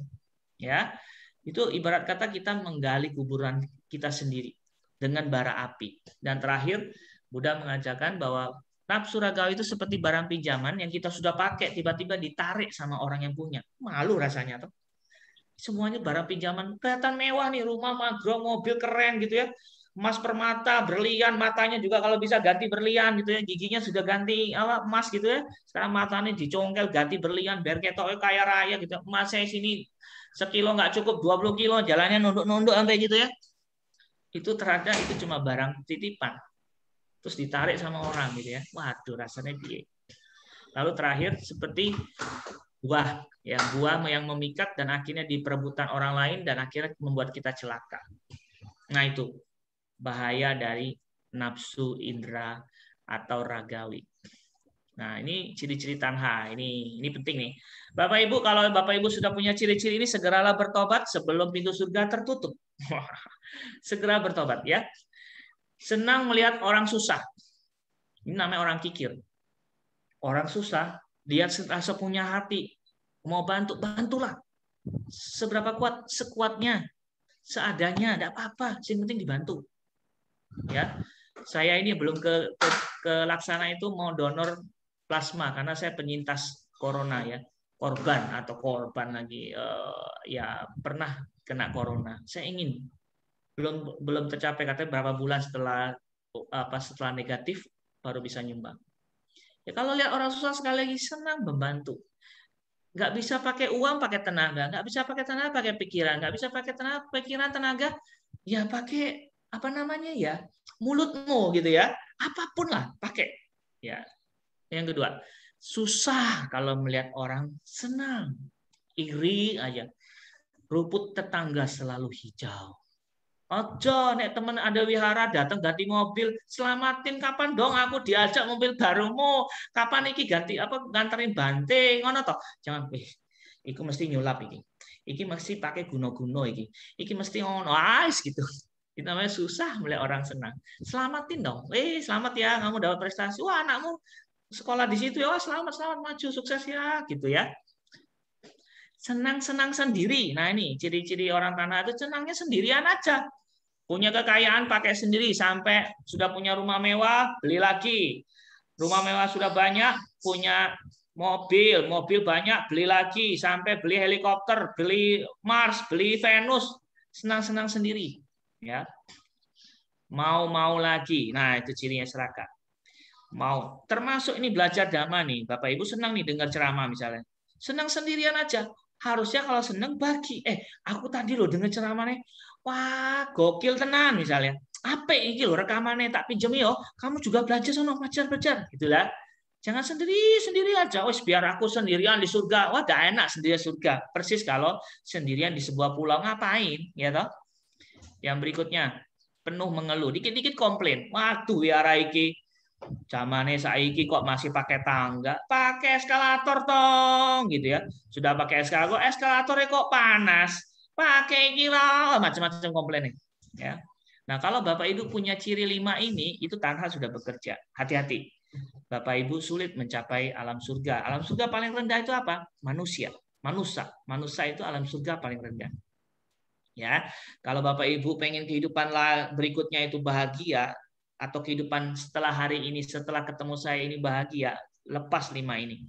Ya. Itu ibarat kata kita menggali kuburan kita sendiri dengan bara api. Dan terakhir Buddha mengajarkan bahwa nafsu ragawi itu seperti hmm. barang pinjaman yang kita sudah pakai tiba-tiba ditarik sama orang yang punya. Malu rasanya tuh. Semuanya barang pinjaman kelihatan mewah nih, rumah magro, mobil keren gitu ya. Emas permata, berlian, matanya juga kalau bisa ganti berlian gitu ya. Giginya sudah ganti apa emas gitu ya. Sekarang matanya dicongkel ganti berlian biar ketoknya kaya raya gitu. Emas saya sini sekilo nggak cukup 20 kilo, jalannya nunduk-nunduk sampai gitu ya. Itu ternyata itu cuma barang titipan terus ditarik sama orang gitu ya. Waduh rasanya dia. Lalu terakhir seperti buah ya buah yang memikat dan akhirnya diperebutan orang lain dan akhirnya membuat kita celaka. Nah itu bahaya dari nafsu indera atau ragawi. Nah, ini ciri-ciri tanha. Ini ini penting nih. Bapak Ibu, kalau Bapak Ibu sudah punya ciri-ciri ini segeralah bertobat sebelum pintu surga tertutup. (laughs) segera bertobat ya senang melihat orang susah. Ini namanya orang kikir. Orang susah, dia rasa punya hati. Mau bantu, bantulah. Seberapa kuat? Sekuatnya. Seadanya, tidak apa-apa. Yang penting dibantu. Ya, Saya ini belum ke, ke, ke laksana itu mau donor plasma karena saya penyintas corona ya korban atau korban lagi uh, ya pernah kena corona saya ingin belum belum tercapai katanya berapa bulan setelah apa setelah negatif baru bisa nyumbang. Ya kalau lihat orang susah sekali lagi senang membantu. Nggak bisa pakai uang, pakai tenaga. Nggak bisa pakai tenaga, pakai pikiran. Nggak bisa pakai tenaga, pikiran, tenaga. Ya pakai apa namanya ya mulutmu gitu ya. Apapun lah pakai. Ya. Yang kedua, susah kalau melihat orang senang, iri aja. Rumput tetangga selalu hijau. Ojo, nek temen ada wihara datang ganti mobil, selamatin kapan dong aku diajak mobil barumu, kapan iki ganti apa nganterin banting, ngono toh. Jangan eh, iku mesti nyulap iki. Iki mesti pakai guno guna iki. Iki mesti ngono, ais ah, gitu. Itu namanya susah mulai orang senang. Selamatin dong. Eh, selamat ya kamu dapat prestasi. Wah, anakmu sekolah di situ ya, Wah, selamat selamat maju sukses ya gitu ya senang-senang sendiri. Nah ini ciri-ciri orang tanah itu senangnya sendirian aja. Punya kekayaan pakai sendiri sampai sudah punya rumah mewah beli lagi. Rumah mewah sudah banyak punya mobil, mobil banyak beli lagi sampai beli helikopter, beli Mars, beli Venus, senang-senang sendiri. Ya, mau-mau lagi. Nah itu cirinya serakah. Mau. Termasuk ini belajar dhamma nih, Bapak Ibu senang nih dengar ceramah misalnya senang sendirian aja harusnya kalau seneng bagi eh aku tadi loh denger ceramahnya wah gokil tenan misalnya apa ini loh rekamannya tak pinjam yo ya. kamu juga belajar sono belajar belajar gitulah jangan sendiri sendiri aja wes biar aku sendirian di surga wah gak enak sendirian surga persis kalau sendirian di sebuah pulau ngapain ya toh yang berikutnya penuh mengeluh dikit-dikit komplain waduh ya raiki Zamane saiki kok masih pakai tangga, pakai eskalator tong gitu ya. Sudah pakai eskalator, eskalatornya kok panas, pakai gila macam-macam komplain ya. Nah, kalau Bapak Ibu punya ciri lima ini, itu tanha sudah bekerja. Hati-hati. Bapak Ibu sulit mencapai alam surga. Alam surga paling rendah itu apa? Manusia. Manusia. Manusia itu alam surga paling rendah. Ya, kalau Bapak Ibu pengen kehidupan berikutnya itu bahagia, atau kehidupan setelah hari ini, setelah ketemu saya ini bahagia, lepas lima ini.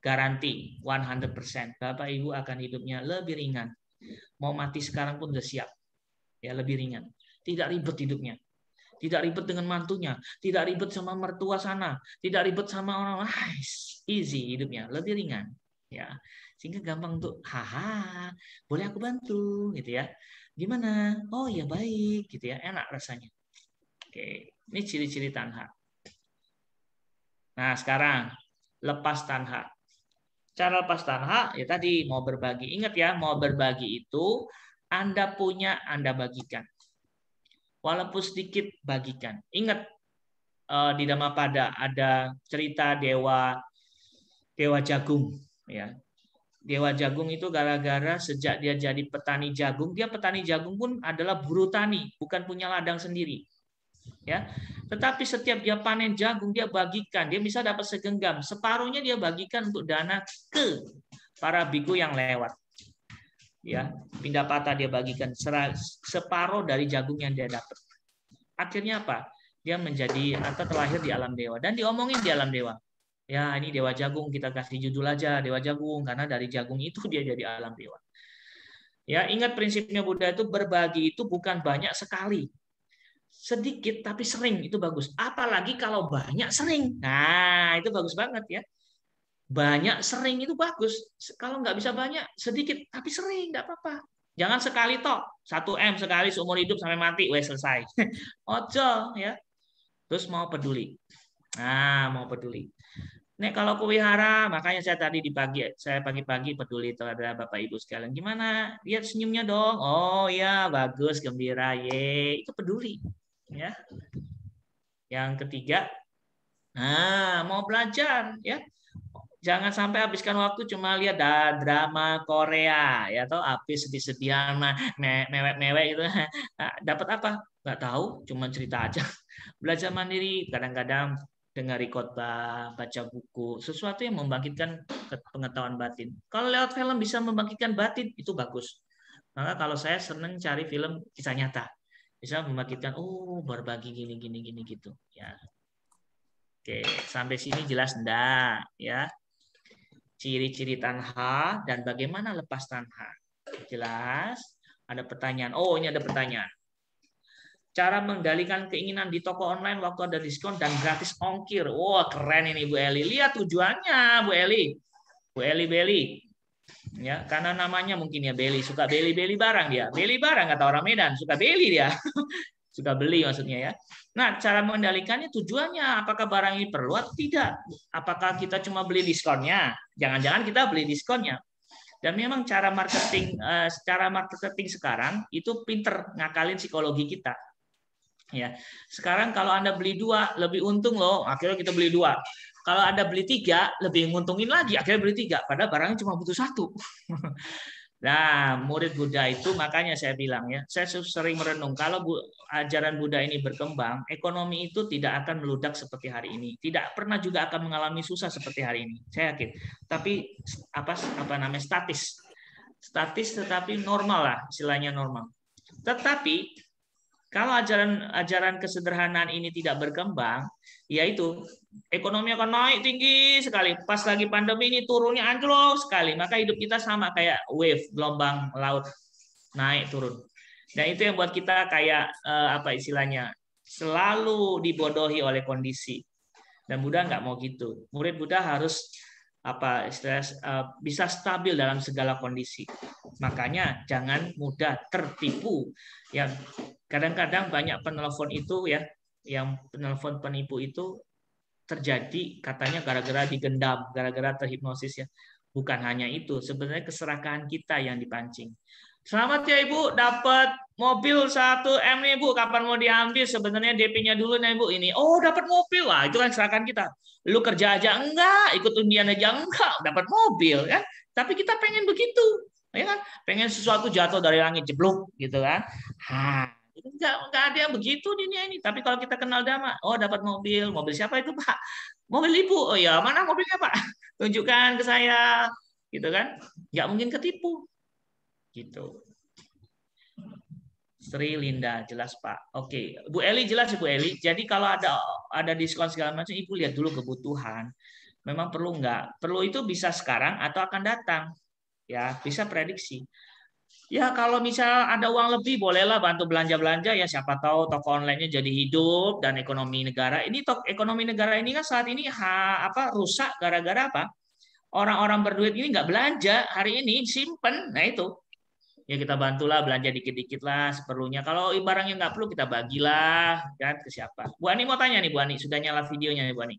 Garanti 100%. Bapak Ibu akan hidupnya lebih ringan. Mau mati sekarang pun sudah siap. Ya, lebih ringan. Tidak ribet hidupnya. Tidak ribet dengan mantunya, tidak ribet sama mertua sana, tidak ribet sama orang lain. Ah, easy hidupnya, lebih ringan. Ya. Sehingga gampang untuk haha, boleh aku bantu gitu ya. Gimana? Oh ya baik gitu ya, enak rasanya. Oke. Okay. Ini ciri-ciri tanha. Nah, sekarang lepas tanha. Cara lepas tanha ya tadi mau berbagi. Ingat ya, mau berbagi itu Anda punya, Anda bagikan. Walaupun sedikit bagikan. Ingat eh, di pada ada cerita dewa dewa jagung ya. Dewa jagung itu gara-gara sejak dia jadi petani jagung, dia petani jagung pun adalah buru tani, bukan punya ladang sendiri ya. Tetapi setiap dia panen jagung dia bagikan, dia bisa dapat segenggam, separuhnya dia bagikan untuk dana ke para biku yang lewat. Ya, pindah patah dia bagikan separuh dari jagung yang dia dapat. Akhirnya apa? Dia menjadi atau terlahir di alam dewa dan diomongin di alam dewa. Ya, ini dewa jagung kita kasih judul aja dewa jagung karena dari jagung itu dia jadi alam dewa. Ya, ingat prinsipnya Buddha itu berbagi itu bukan banyak sekali, sedikit tapi sering itu bagus. Apalagi kalau banyak sering. Nah, itu bagus banget ya. Banyak sering itu bagus. Kalau nggak bisa banyak, sedikit tapi sering nggak apa-apa. Jangan sekali tok, 1 M sekali seumur hidup sampai mati, wes selesai. (laughs) Ojo ya. Terus mau peduli. Nah, mau peduli. Nek kalau kuwihara, makanya saya tadi di pagi saya pagi-pagi peduli terhadap Bapak Ibu sekalian. Gimana? Lihat senyumnya dong. Oh iya, bagus, gembira. Ye, itu peduli ya. Yang ketiga, nah mau belajar ya. Jangan sampai habiskan waktu cuma lihat drama Korea ya atau habis sedih-sedihan me, mewek-mewek itu, nah, Dapat apa? Nggak tahu, cuma cerita aja. (laughs) Belajar mandiri kadang-kadang dengar khotbah, baca buku, sesuatu yang membangkitkan pengetahuan batin. Kalau lewat film bisa membangkitkan batin, itu bagus. Maka kalau saya senang cari film kisah nyata bisa membangkitkan oh berbagi gini gini gini gitu ya oke sampai sini jelas ndak, ya ciri-ciri tanha dan bagaimana lepas tanha jelas ada pertanyaan oh ini ada pertanyaan cara menggalikan keinginan di toko online waktu ada diskon dan gratis ongkir wow, keren ini Bu Eli lihat tujuannya Bu Eli Bu Eli Beli ya karena namanya mungkin ya beli suka beli beli barang dia beli barang kata orang Medan suka beli dia (laughs) suka beli maksudnya ya nah cara mengendalikannya tujuannya apakah barang ini perlu atau tidak apakah kita cuma beli diskonnya jangan-jangan kita beli diskonnya dan memang cara marketing secara eh, marketing sekarang itu pinter ngakalin psikologi kita ya sekarang kalau anda beli dua lebih untung loh akhirnya kita beli dua kalau ada beli tiga, lebih nguntungin lagi. Akhirnya beli tiga, padahal barangnya cuma butuh satu. (laughs) Nah, murid Buddha itu makanya saya bilang ya, saya sering merenung kalau bu, ajaran Buddha ini berkembang, ekonomi itu tidak akan meludak seperti hari ini, tidak pernah juga akan mengalami susah seperti hari ini, saya yakin. Tapi apa apa namanya statis, statis tetapi normal lah, istilahnya normal. Tetapi kalau ajaran ajaran kesederhanaan ini tidak berkembang, yaitu ekonomi akan naik tinggi sekali. Pas lagi pandemi ini turunnya anjlok sekali. Maka hidup kita sama kayak wave, gelombang laut naik turun. Dan itu yang buat kita kayak eh, apa istilahnya selalu dibodohi oleh kondisi. Dan Buddha nggak mau gitu. Murid Buddha harus apa istilah uh, bisa stabil dalam segala kondisi. Makanya jangan mudah tertipu. Yang kadang-kadang banyak penelpon itu ya, yang penelpon penipu itu terjadi katanya gara-gara digendam, gara-gara terhipnosis ya. Bukan hanya itu, sebenarnya keserakahan kita yang dipancing. Selamat ya Ibu, dapat mobil 1M nih Bu, kapan mau diambil? Sebenarnya DP-nya dulu nih ibu ini. Oh, dapat mobil lah, itu kan keserakahan kita. Lu kerja aja enggak, ikut undian aja enggak, dapat mobil kan. Tapi kita pengen begitu. Ya kan? Pengen sesuatu jatuh dari langit jeblok gitu kan. Ha, Enggak, enggak ada yang begitu di dunia ini. Tapi kalau kita kenal dama, oh dapat mobil. Mobil siapa itu, Pak? Mobil Ibu. Oh ya, mana mobilnya, Pak? (laughs) Tunjukkan ke saya. Gitu kan? Enggak mungkin ketipu. Gitu. Sri Linda, jelas Pak. Oke, Bu Eli jelas ya, Bu Eli. Jadi kalau ada ada diskon segala macam, Ibu lihat dulu kebutuhan. Memang perlu enggak? Perlu itu bisa sekarang atau akan datang. Ya, bisa prediksi. Ya kalau misal ada uang lebih bolehlah bantu belanja-belanja ya siapa tahu toko online-nya jadi hidup dan ekonomi negara ini tok ekonomi negara ini kan saat ini ha, apa rusak gara-gara apa? Orang-orang berduit ini nggak belanja hari ini simpen nah itu ya kita bantulah belanja dikit-dikit lah seperlunya kalau barang yang nggak perlu kita bagilah kan ke siapa Bu Ani mau tanya nih Bu Ani sudah nyala videonya nih Bu Ani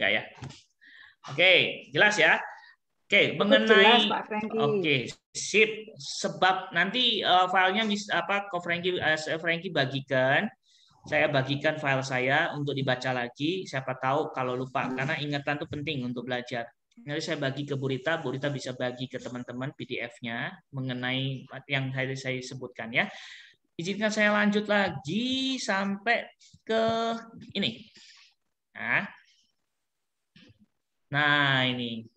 nggak ya oke jelas ya Oke, okay, mengenai Oke, okay, sip. Sebab nanti uh, filenya mis apa ke Frankie eh, uh, Frankie bagikan. Saya bagikan file saya untuk dibaca lagi. Siapa tahu kalau lupa hmm. karena ingatan itu penting untuk belajar. Nanti saya bagi ke Burita, Burita bisa bagi ke teman-teman PDF-nya mengenai yang tadi saya sebutkan ya. Izinkan saya lanjut lagi sampai ke ini. Nah, nah ini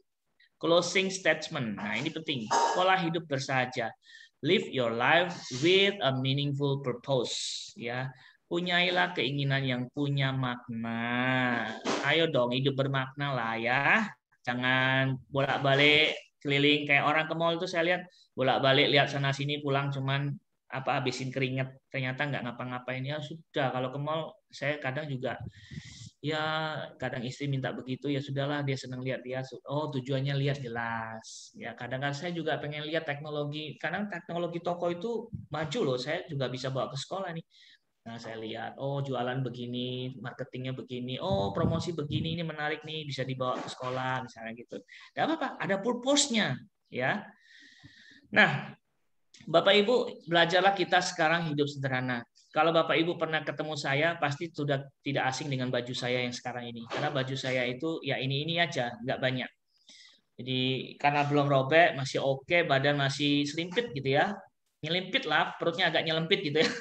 Closing statement. Nah, ini penting. Pola hidup bersahaja. Live your life with a meaningful purpose. Ya, punyailah keinginan yang punya makna. Ayo dong, hidup bermakna lah ya. Jangan bolak-balik keliling kayak orang ke mall itu saya lihat bolak-balik lihat sana sini pulang cuman apa habisin keringat ternyata nggak ngapa-ngapain ya sudah kalau ke mall saya kadang juga ya kadang istri minta begitu ya sudahlah dia senang lihat dia oh tujuannya lihat jelas ya kadang kadang saya juga pengen lihat teknologi kadang teknologi toko itu maju loh saya juga bisa bawa ke sekolah nih nah saya lihat oh jualan begini marketingnya begini oh promosi begini ini menarik nih bisa dibawa ke sekolah misalnya gitu tidak apa-apa ada purpose-nya ya nah Bapak Ibu, belajarlah kita sekarang hidup sederhana. Kalau Bapak Ibu pernah ketemu saya, pasti sudah tidak asing dengan baju saya yang sekarang ini. Karena baju saya itu ya ini-ini aja, nggak banyak. Jadi karena belum robek, masih oke, okay, badan masih selimpit gitu ya. Nyelimpit lah, perutnya agak nyelimpit gitu ya. (laughs)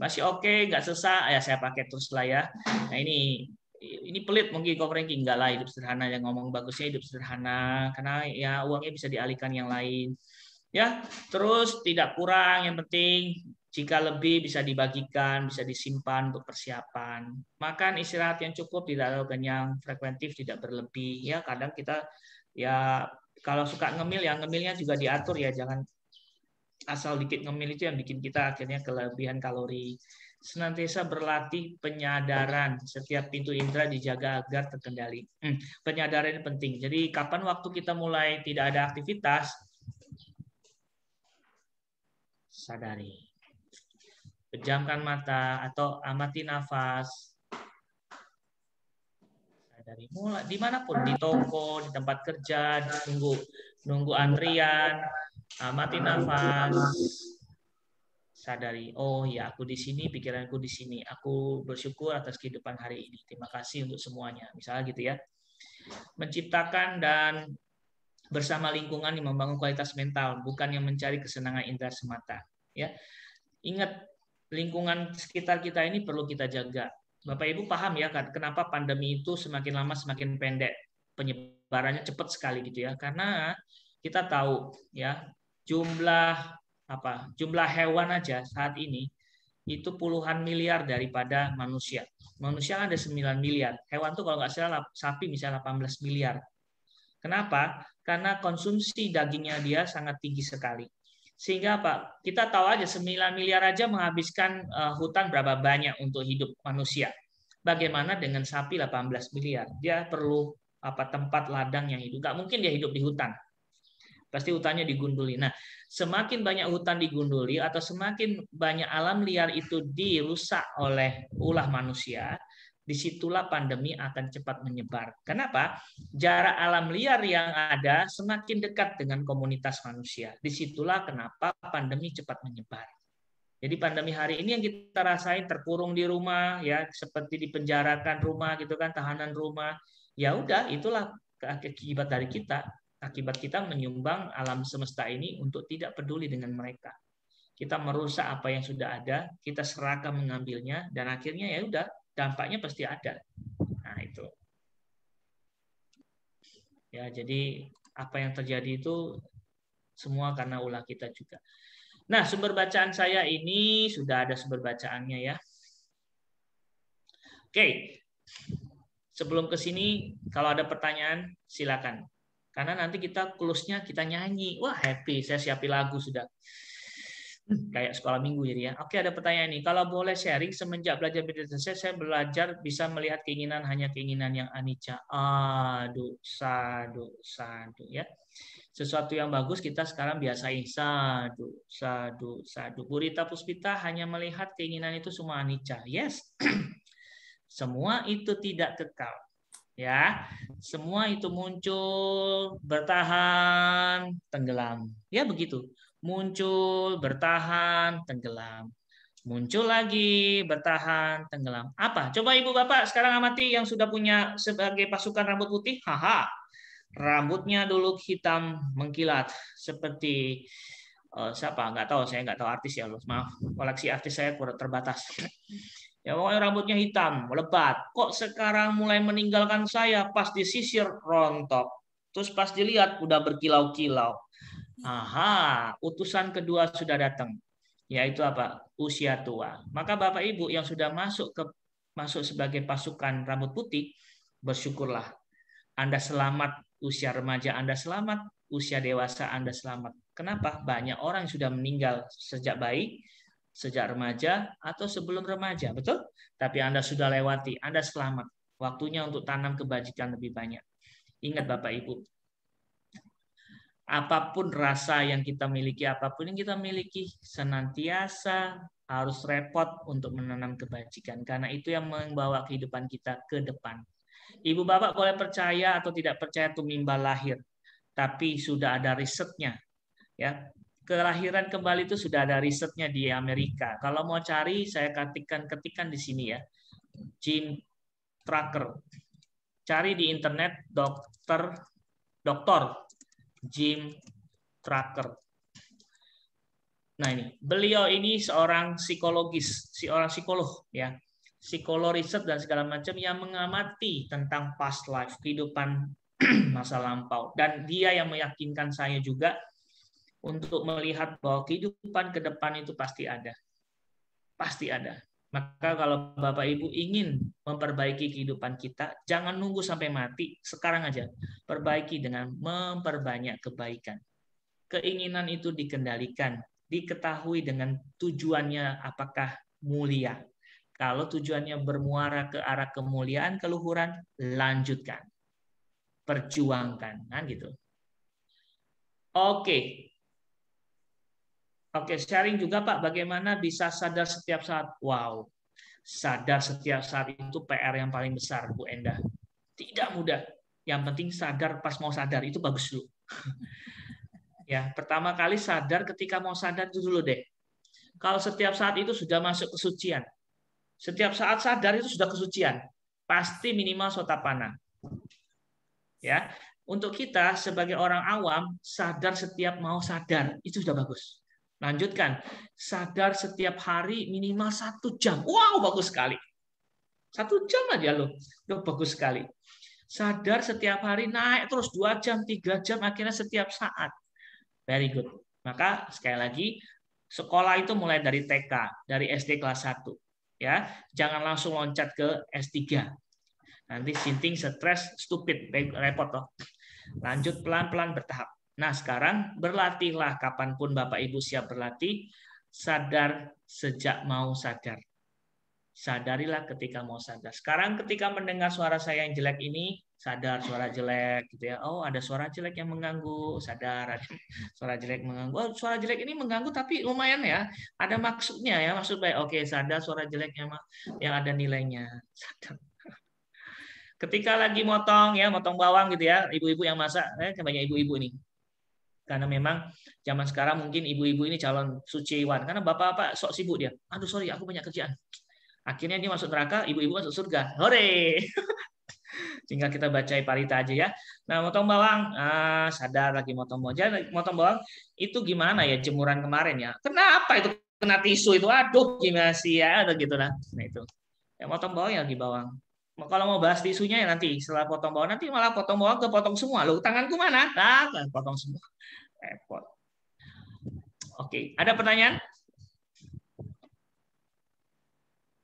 Masih oke, okay, nggak sesak, ah, ya saya pakai terus lah ya. Nah ini ini pelit mungkin kok ranking enggak lah hidup sederhana yang ngomong bagusnya hidup sederhana karena ya uangnya bisa dialihkan yang lain ya terus tidak kurang yang penting jika lebih bisa dibagikan, bisa disimpan untuk persiapan. Makan istirahat yang cukup, tidak terlalu kenyang, frekuentif, tidak berlebih. Ya kadang kita ya kalau suka ngemil ya ngemilnya juga diatur ya jangan asal dikit ngemil itu yang bikin kita akhirnya kelebihan kalori. Senantiasa berlatih penyadaran. Setiap pintu indera dijaga agar terkendali. Hmm, penyadaran ini penting. Jadi kapan waktu kita mulai tidak ada aktivitas, sadari pejamkan mata atau amati nafas dari mulai dimanapun di toko di tempat kerja nunggu nunggu antrian amati nafas sadari oh ya aku di sini pikiranku di sini aku bersyukur atas kehidupan hari ini terima kasih untuk semuanya misalnya gitu ya menciptakan dan bersama lingkungan yang membangun kualitas mental bukan yang mencari kesenangan indra semata ya ingat lingkungan sekitar kita ini perlu kita jaga. Bapak Ibu paham ya kan kenapa pandemi itu semakin lama semakin pendek, penyebarannya cepat sekali gitu ya. Karena kita tahu ya jumlah apa? Jumlah hewan aja saat ini itu puluhan miliar daripada manusia. Manusia kan ada 9 miliar. Hewan tuh kalau nggak salah sapi misalnya 18 miliar. Kenapa? Karena konsumsi dagingnya dia sangat tinggi sekali sehingga apa kita tahu aja 9 miliar aja menghabiskan eh, hutan berapa banyak untuk hidup manusia bagaimana dengan sapi 18 miliar dia perlu apa tempat ladang yang hidup nggak mungkin dia hidup di hutan pasti hutannya digunduli nah semakin banyak hutan digunduli atau semakin banyak alam liar itu dirusak oleh ulah manusia disitulah pandemi akan cepat menyebar. Kenapa? Jarak alam liar yang ada semakin dekat dengan komunitas manusia. Disitulah kenapa pandemi cepat menyebar. Jadi pandemi hari ini yang kita rasain terkurung di rumah, ya seperti dipenjarakan rumah gitu kan, tahanan rumah. Ya udah, itulah akibat dari kita. Akibat kita menyumbang alam semesta ini untuk tidak peduli dengan mereka. Kita merusak apa yang sudah ada, kita serakah mengambilnya, dan akhirnya ya udah dampaknya pasti ada. Nah, itu. Ya, jadi apa yang terjadi itu semua karena ulah kita juga. Nah, sumber bacaan saya ini sudah ada sumber bacaannya ya. Oke. Sebelum ke sini kalau ada pertanyaan silakan. Karena nanti kita close-nya kita nyanyi. Wah, happy. Saya siapin lagu sudah kayak sekolah minggu jadi ya. Oke, ada pertanyaan nih. Kalau boleh sharing semenjak belajar meditasi saya belajar bisa melihat keinginan hanya keinginan yang anicca. Aduh, sadu, sadu ya. Sesuatu yang bagus kita sekarang biasain sadu, sadu, sadu. Purita Puspita hanya melihat keinginan itu semua anicca. Yes. (clears throat) semua itu tidak kekal. Ya, semua itu muncul, bertahan, tenggelam. Ya begitu muncul, bertahan, tenggelam. Muncul lagi, bertahan, tenggelam. Apa? Coba Ibu Bapak sekarang amati yang sudah punya sebagai pasukan rambut putih. Haha. Rambutnya dulu hitam mengkilat seperti uh, siapa? Enggak tahu, saya enggak tahu artis ya, loh. Maaf, koleksi artis saya kurang terbatas. Ya pokoknya rambutnya hitam, lebat. Kok sekarang mulai meninggalkan saya pas disisir rontok. Terus pas dilihat udah berkilau-kilau Aha, utusan kedua sudah datang, yaitu apa? Usia tua. Maka Bapak Ibu yang sudah masuk ke masuk sebagai pasukan rambut putih, bersyukurlah. Anda selamat, usia remaja Anda selamat, usia dewasa Anda selamat. Kenapa? Banyak orang sudah meninggal sejak bayi, sejak remaja atau sebelum remaja, betul? Tapi Anda sudah lewati, Anda selamat. Waktunya untuk tanam kebajikan lebih banyak. Ingat Bapak Ibu, apapun rasa yang kita miliki, apapun yang kita miliki, senantiasa harus repot untuk menanam kebajikan karena itu yang membawa kehidupan kita ke depan. Ibu bapak boleh percaya atau tidak percaya itu mimba lahir, tapi sudah ada risetnya. Ya, kelahiran kembali itu sudah ada risetnya di Amerika. Kalau mau cari, saya ketikkan-ketikkan di sini ya. Gene tracker. Cari di internet dokter dokter Jim Tracker. Nah ini, beliau ini seorang psikologis, seorang psikolog ya, psikolog riset dan segala macam yang mengamati tentang past life, kehidupan (clears throat) masa lampau. Dan dia yang meyakinkan saya juga untuk melihat bahwa kehidupan ke depan itu pasti ada. Pasti ada. Maka kalau Bapak Ibu ingin memperbaiki kehidupan kita, jangan nunggu sampai mati, sekarang aja. Perbaiki dengan memperbanyak kebaikan. Keinginan itu dikendalikan, diketahui dengan tujuannya apakah mulia. Kalau tujuannya bermuara ke arah kemuliaan, keluhuran, lanjutkan. Perjuangkan, kan gitu. Oke, Oke, sharing juga Pak, bagaimana bisa sadar setiap saat? Wow, sadar setiap saat itu PR yang paling besar, Bu Endah. Tidak mudah. Yang penting sadar pas mau sadar itu bagus dulu. (laughs) ya, pertama kali sadar ketika mau sadar itu dulu deh. Kalau setiap saat itu sudah masuk kesucian. Setiap saat sadar itu sudah kesucian. Pasti minimal sotapana. Ya, untuk kita sebagai orang awam sadar setiap mau sadar itu sudah bagus Lanjutkan, sadar setiap hari minimal satu jam. Wow, bagus sekali. Satu jam aja loh, itu bagus sekali. Sadar setiap hari naik terus dua jam, tiga jam, akhirnya setiap saat. Very good. Maka sekali lagi, sekolah itu mulai dari TK, dari SD kelas 1. Ya, jangan langsung loncat ke S3. Nanti sinting, stres, stupid, repot. Loh. Lanjut pelan-pelan bertahap. Nah, sekarang berlatihlah kapanpun Bapak Ibu siap berlatih, sadar sejak mau sadar. Sadarilah ketika mau sadar. Sekarang ketika mendengar suara saya yang jelek ini, sadar suara jelek gitu ya. Oh, ada suara jelek yang mengganggu, sadar (laughs) suara jelek mengganggu. Oh, suara jelek ini mengganggu tapi lumayan ya. Ada maksudnya ya, maksud baik. Oke, sadar suara jeleknya yang yang ada nilainya. (laughs) Sadar ketika lagi motong ya motong bawang gitu ya ibu-ibu yang masak eh, banyak ibu-ibu nih karena memang zaman sekarang mungkin ibu-ibu ini calon suci Iwan. karena bapak-bapak sok sibuk dia aduh sorry aku banyak kerjaan akhirnya dia masuk neraka ibu-ibu masuk surga hore (laughs) tinggal kita baca parita aja ya nah motong bawang ah, sadar lagi motong bawang motong bawang itu gimana ya jemuran kemarin ya kenapa itu kena tisu itu aduh gimana sih ya atau gitu lah nah itu ya motong bawang ya lagi bawang kalau mau bahas tisunya ya nanti setelah potong bawah nanti malah potong bawah ke potong semua lo tanganku mana nah, potong semua repot oke ada pertanyaan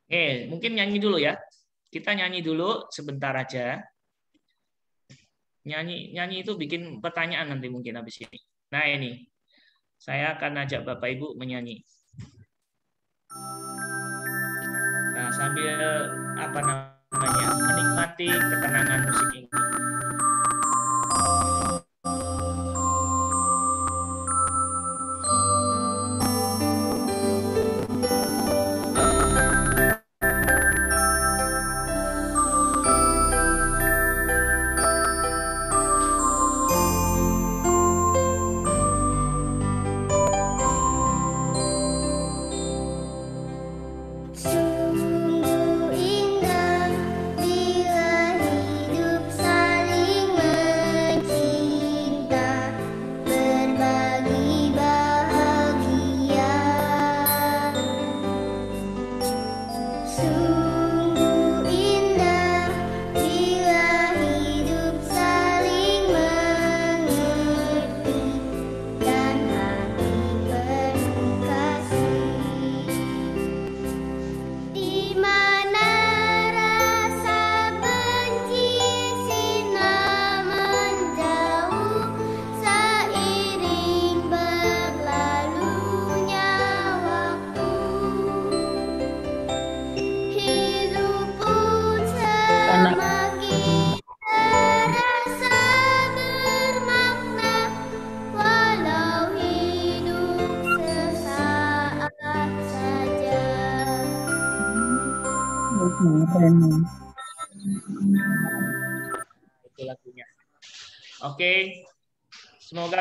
Eh, mungkin nyanyi dulu ya. Kita nyanyi dulu sebentar aja. Nyanyi nyanyi itu bikin pertanyaan nanti mungkin habis ini. Nah, ini. Saya akan ajak Bapak Ibu menyanyi. Nah, sambil apa namanya namanya menikmati ketenangan musik ini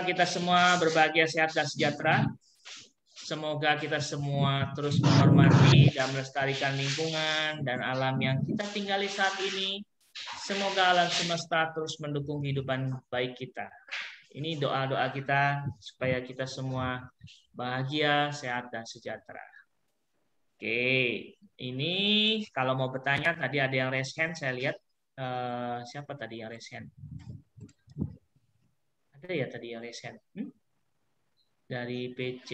kita semua berbahagia, sehat, dan sejahtera. Semoga kita semua terus menghormati dan melestarikan lingkungan dan alam yang kita tinggali saat ini. Semoga alam semesta terus mendukung kehidupan baik kita. Ini doa-doa kita supaya kita semua bahagia, sehat, dan sejahtera. Oke, ini kalau mau bertanya tadi ada yang raise hand, saya lihat Uh, siapa tadi yang raise hand? ada ya tadi yang lesen? Hmm? Dari PC.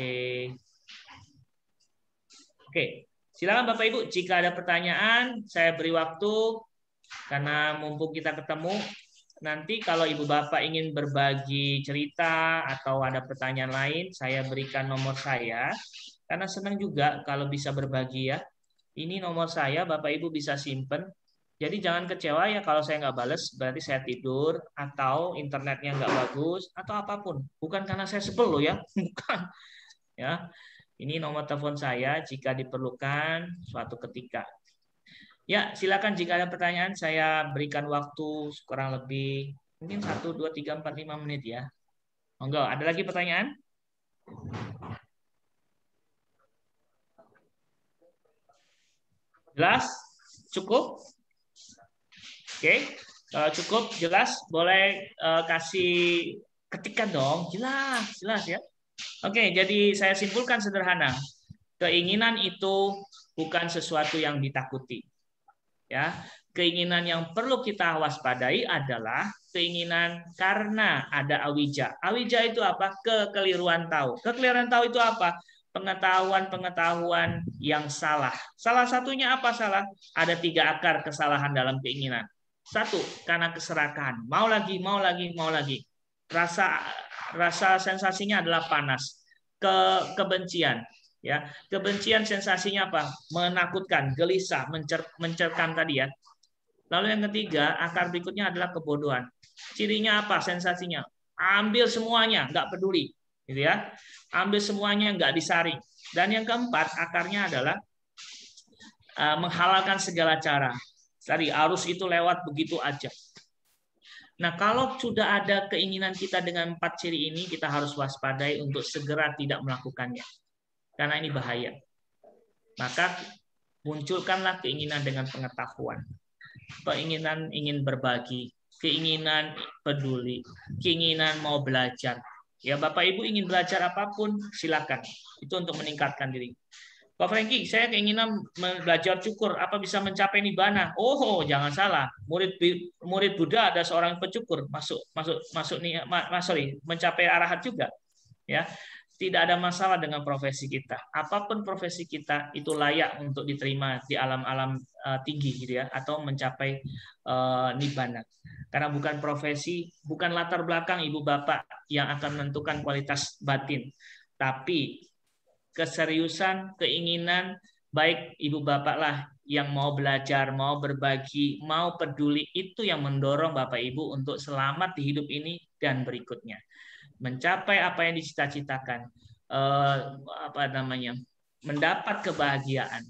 Oke, silakan Bapak Ibu jika ada pertanyaan saya beri waktu karena mumpung kita ketemu nanti kalau Ibu Bapak ingin berbagi cerita atau ada pertanyaan lain saya berikan nomor saya karena senang juga kalau bisa berbagi ya. Ini nomor saya Bapak Ibu bisa simpen jadi jangan kecewa ya kalau saya nggak bales, berarti saya tidur atau internetnya nggak bagus atau apapun. Bukan karena saya sebel loh ya, (laughs) bukan. Ya, ini nomor telepon saya jika diperlukan suatu ketika. Ya, silakan jika ada pertanyaan saya berikan waktu kurang lebih mungkin 1 2 3 4 5 menit ya. Monggo, ada lagi pertanyaan? Jelas? Cukup? Oke, okay? Eh, cukup jelas. Boleh eh, kasih ketikan dong. Jelas, jelas ya. Oke, okay, jadi saya simpulkan sederhana. Keinginan itu bukan sesuatu yang ditakuti. Ya, keinginan yang perlu kita waspadai adalah keinginan karena ada awija. Awija itu apa? Kekeliruan tahu. Kekeliruan tahu itu apa? Pengetahuan-pengetahuan yang salah. Salah satunya apa salah? Ada tiga akar kesalahan dalam keinginan. Satu, karena keserakahan. Mau lagi, mau lagi, mau lagi. Rasa rasa sensasinya adalah panas. Ke kebencian, ya. Kebencian sensasinya apa? Menakutkan, gelisah, mencer, mencerkan tadi ya. Lalu yang ketiga, akar berikutnya adalah kebodohan. Cirinya apa? Sensasinya ambil semuanya, nggak peduli, gitu ya. Ambil semuanya, nggak disaring. Dan yang keempat, akarnya adalah eh, menghalalkan segala cara. Tadi arus itu lewat begitu aja. Nah, kalau sudah ada keinginan kita dengan empat ciri ini, kita harus waspadai untuk segera tidak melakukannya. Karena ini bahaya. Maka munculkanlah keinginan dengan pengetahuan. Keinginan ingin berbagi, keinginan peduli, keinginan mau belajar. Ya, Bapak Ibu ingin belajar apapun, silakan. Itu untuk meningkatkan diri. Pak Franky, saya keinginan belajar cukur. Apa bisa mencapai nibana? Oh, jangan salah. Murid murid Buddha ada seorang pencukur masuk masuk masuk nih, mas sorry, mencapai arahat juga. Ya, tidak ada masalah dengan profesi kita. Apapun profesi kita itu layak untuk diterima di alam-alam eh, tinggi gitu ya atau mencapai uh, eh, nibana. Karena bukan profesi, bukan latar belakang ibu bapak yang akan menentukan kualitas batin, tapi keseriusan, keinginan baik ibu bapak lah yang mau belajar, mau berbagi, mau peduli itu yang mendorong Bapak Ibu untuk selamat di hidup ini dan berikutnya. Mencapai apa yang dicita-citakan. Eh, apa namanya? mendapat kebahagiaan.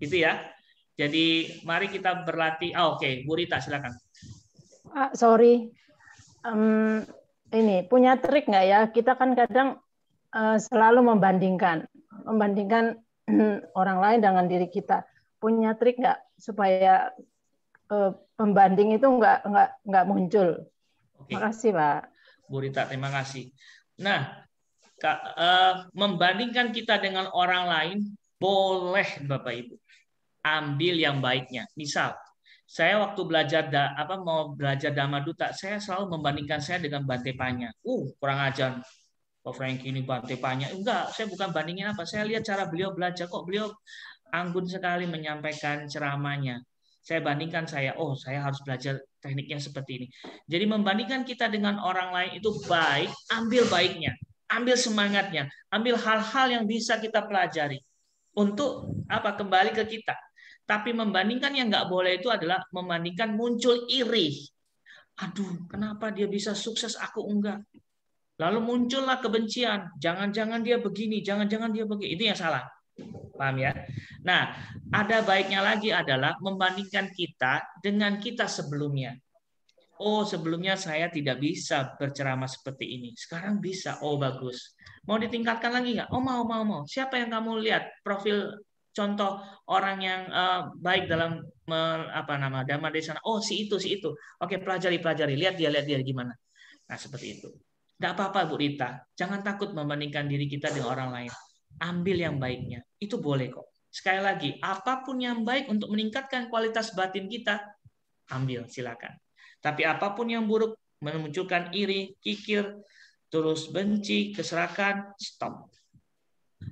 itu ya. Jadi mari kita berlatih. Oh, oke, okay. Bu Rita silakan. Ah, sorry. Um, ini punya trik nggak ya? Kita kan kadang Eh, selalu membandingkan, membandingkan (clears throat) orang lain dengan diri kita. Punya trik nggak supaya eh, pembanding itu nggak nggak nggak muncul? Oke. kasih, Pak. Bu Rita, terima kasih. Nah, eh, membandingkan kita dengan orang lain boleh Bapak Ibu ambil yang baiknya. Misal, saya waktu belajar da, apa mau belajar Dhamma Duta, saya selalu membandingkan saya dengan Bante Panya. Uh, kurang ajar kok oh, Frank ini bantai banyak enggak saya bukan bandingin apa saya lihat cara beliau belajar kok beliau anggun sekali menyampaikan ceramahnya saya bandingkan saya oh saya harus belajar tekniknya seperti ini jadi membandingkan kita dengan orang lain itu baik ambil baiknya ambil semangatnya ambil hal-hal yang bisa kita pelajari untuk apa kembali ke kita tapi membandingkan yang nggak boleh itu adalah membandingkan muncul iri aduh kenapa dia bisa sukses aku enggak Lalu muncullah kebencian. Jangan-jangan dia begini, jangan-jangan dia begini. Itu yang salah. Paham ya? Nah, ada baiknya lagi adalah membandingkan kita dengan kita sebelumnya. Oh, sebelumnya saya tidak bisa berceramah seperti ini. Sekarang bisa. Oh, bagus. Mau ditingkatkan lagi nggak? Oh, mau, mau, mau. Siapa yang kamu lihat profil contoh orang yang uh, baik dalam uh, apa nama dhamma desana oh si itu si itu oke pelajari pelajari lihat dia lihat dia gimana nah seperti itu tidak apa-apa Bu Rita, jangan takut membandingkan diri kita dengan orang lain. Ambil yang baiknya, itu boleh kok. Sekali lagi, apapun yang baik untuk meningkatkan kualitas batin kita, ambil silakan. Tapi apapun yang buruk memunculkan iri, kikir, terus benci, keserakan, stop.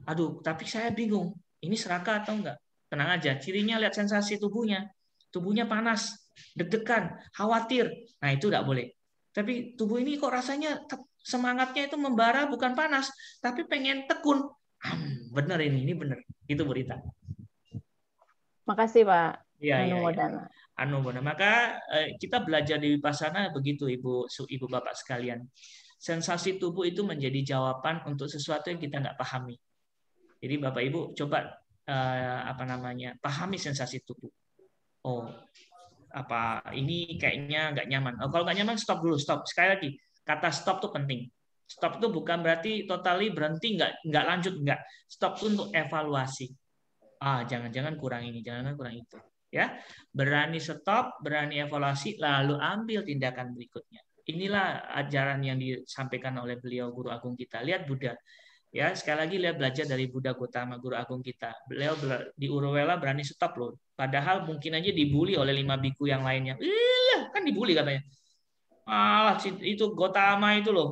Aduh, tapi saya bingung. Ini serakah atau enggak? Tenang aja, cirinya lihat sensasi tubuhnya. Tubuhnya panas, deg-degan, khawatir. Nah, itu enggak boleh. Tapi tubuh ini kok rasanya semangatnya itu membara bukan panas, tapi pengen tekun. Hmm, bener ini, ini bener. Itu berita. Makasih Pak. Iya, anu Ya. Anu modana Maka eh, kita belajar di pasana begitu Ibu Ibu Bapak sekalian. Sensasi tubuh itu menjadi jawaban untuk sesuatu yang kita nggak pahami. Jadi Bapak Ibu coba eh, apa namanya? pahami sensasi tubuh. Oh, apa ini kayaknya nggak nyaman. Oh, kalau nggak nyaman stop dulu, stop. Sekali lagi, Kata stop itu penting. Stop itu bukan berarti totally berhenti, nggak nggak lanjut, nggak. Stop itu untuk evaluasi. Ah, jangan-jangan kurang ini, jangan-jangan kurang itu. Ya, berani stop, berani evaluasi, lalu ambil tindakan berikutnya. Inilah ajaran yang disampaikan oleh beliau guru agung kita. Lihat Buddha, Ya, sekali lagi lihat belajar dari Buddha Gautama, guru agung kita. Beliau di Uruwela berani stop loh. Padahal mungkin aja dibully oleh lima biku yang lainnya. Iya, kan dibully katanya malah itu Gotama itu loh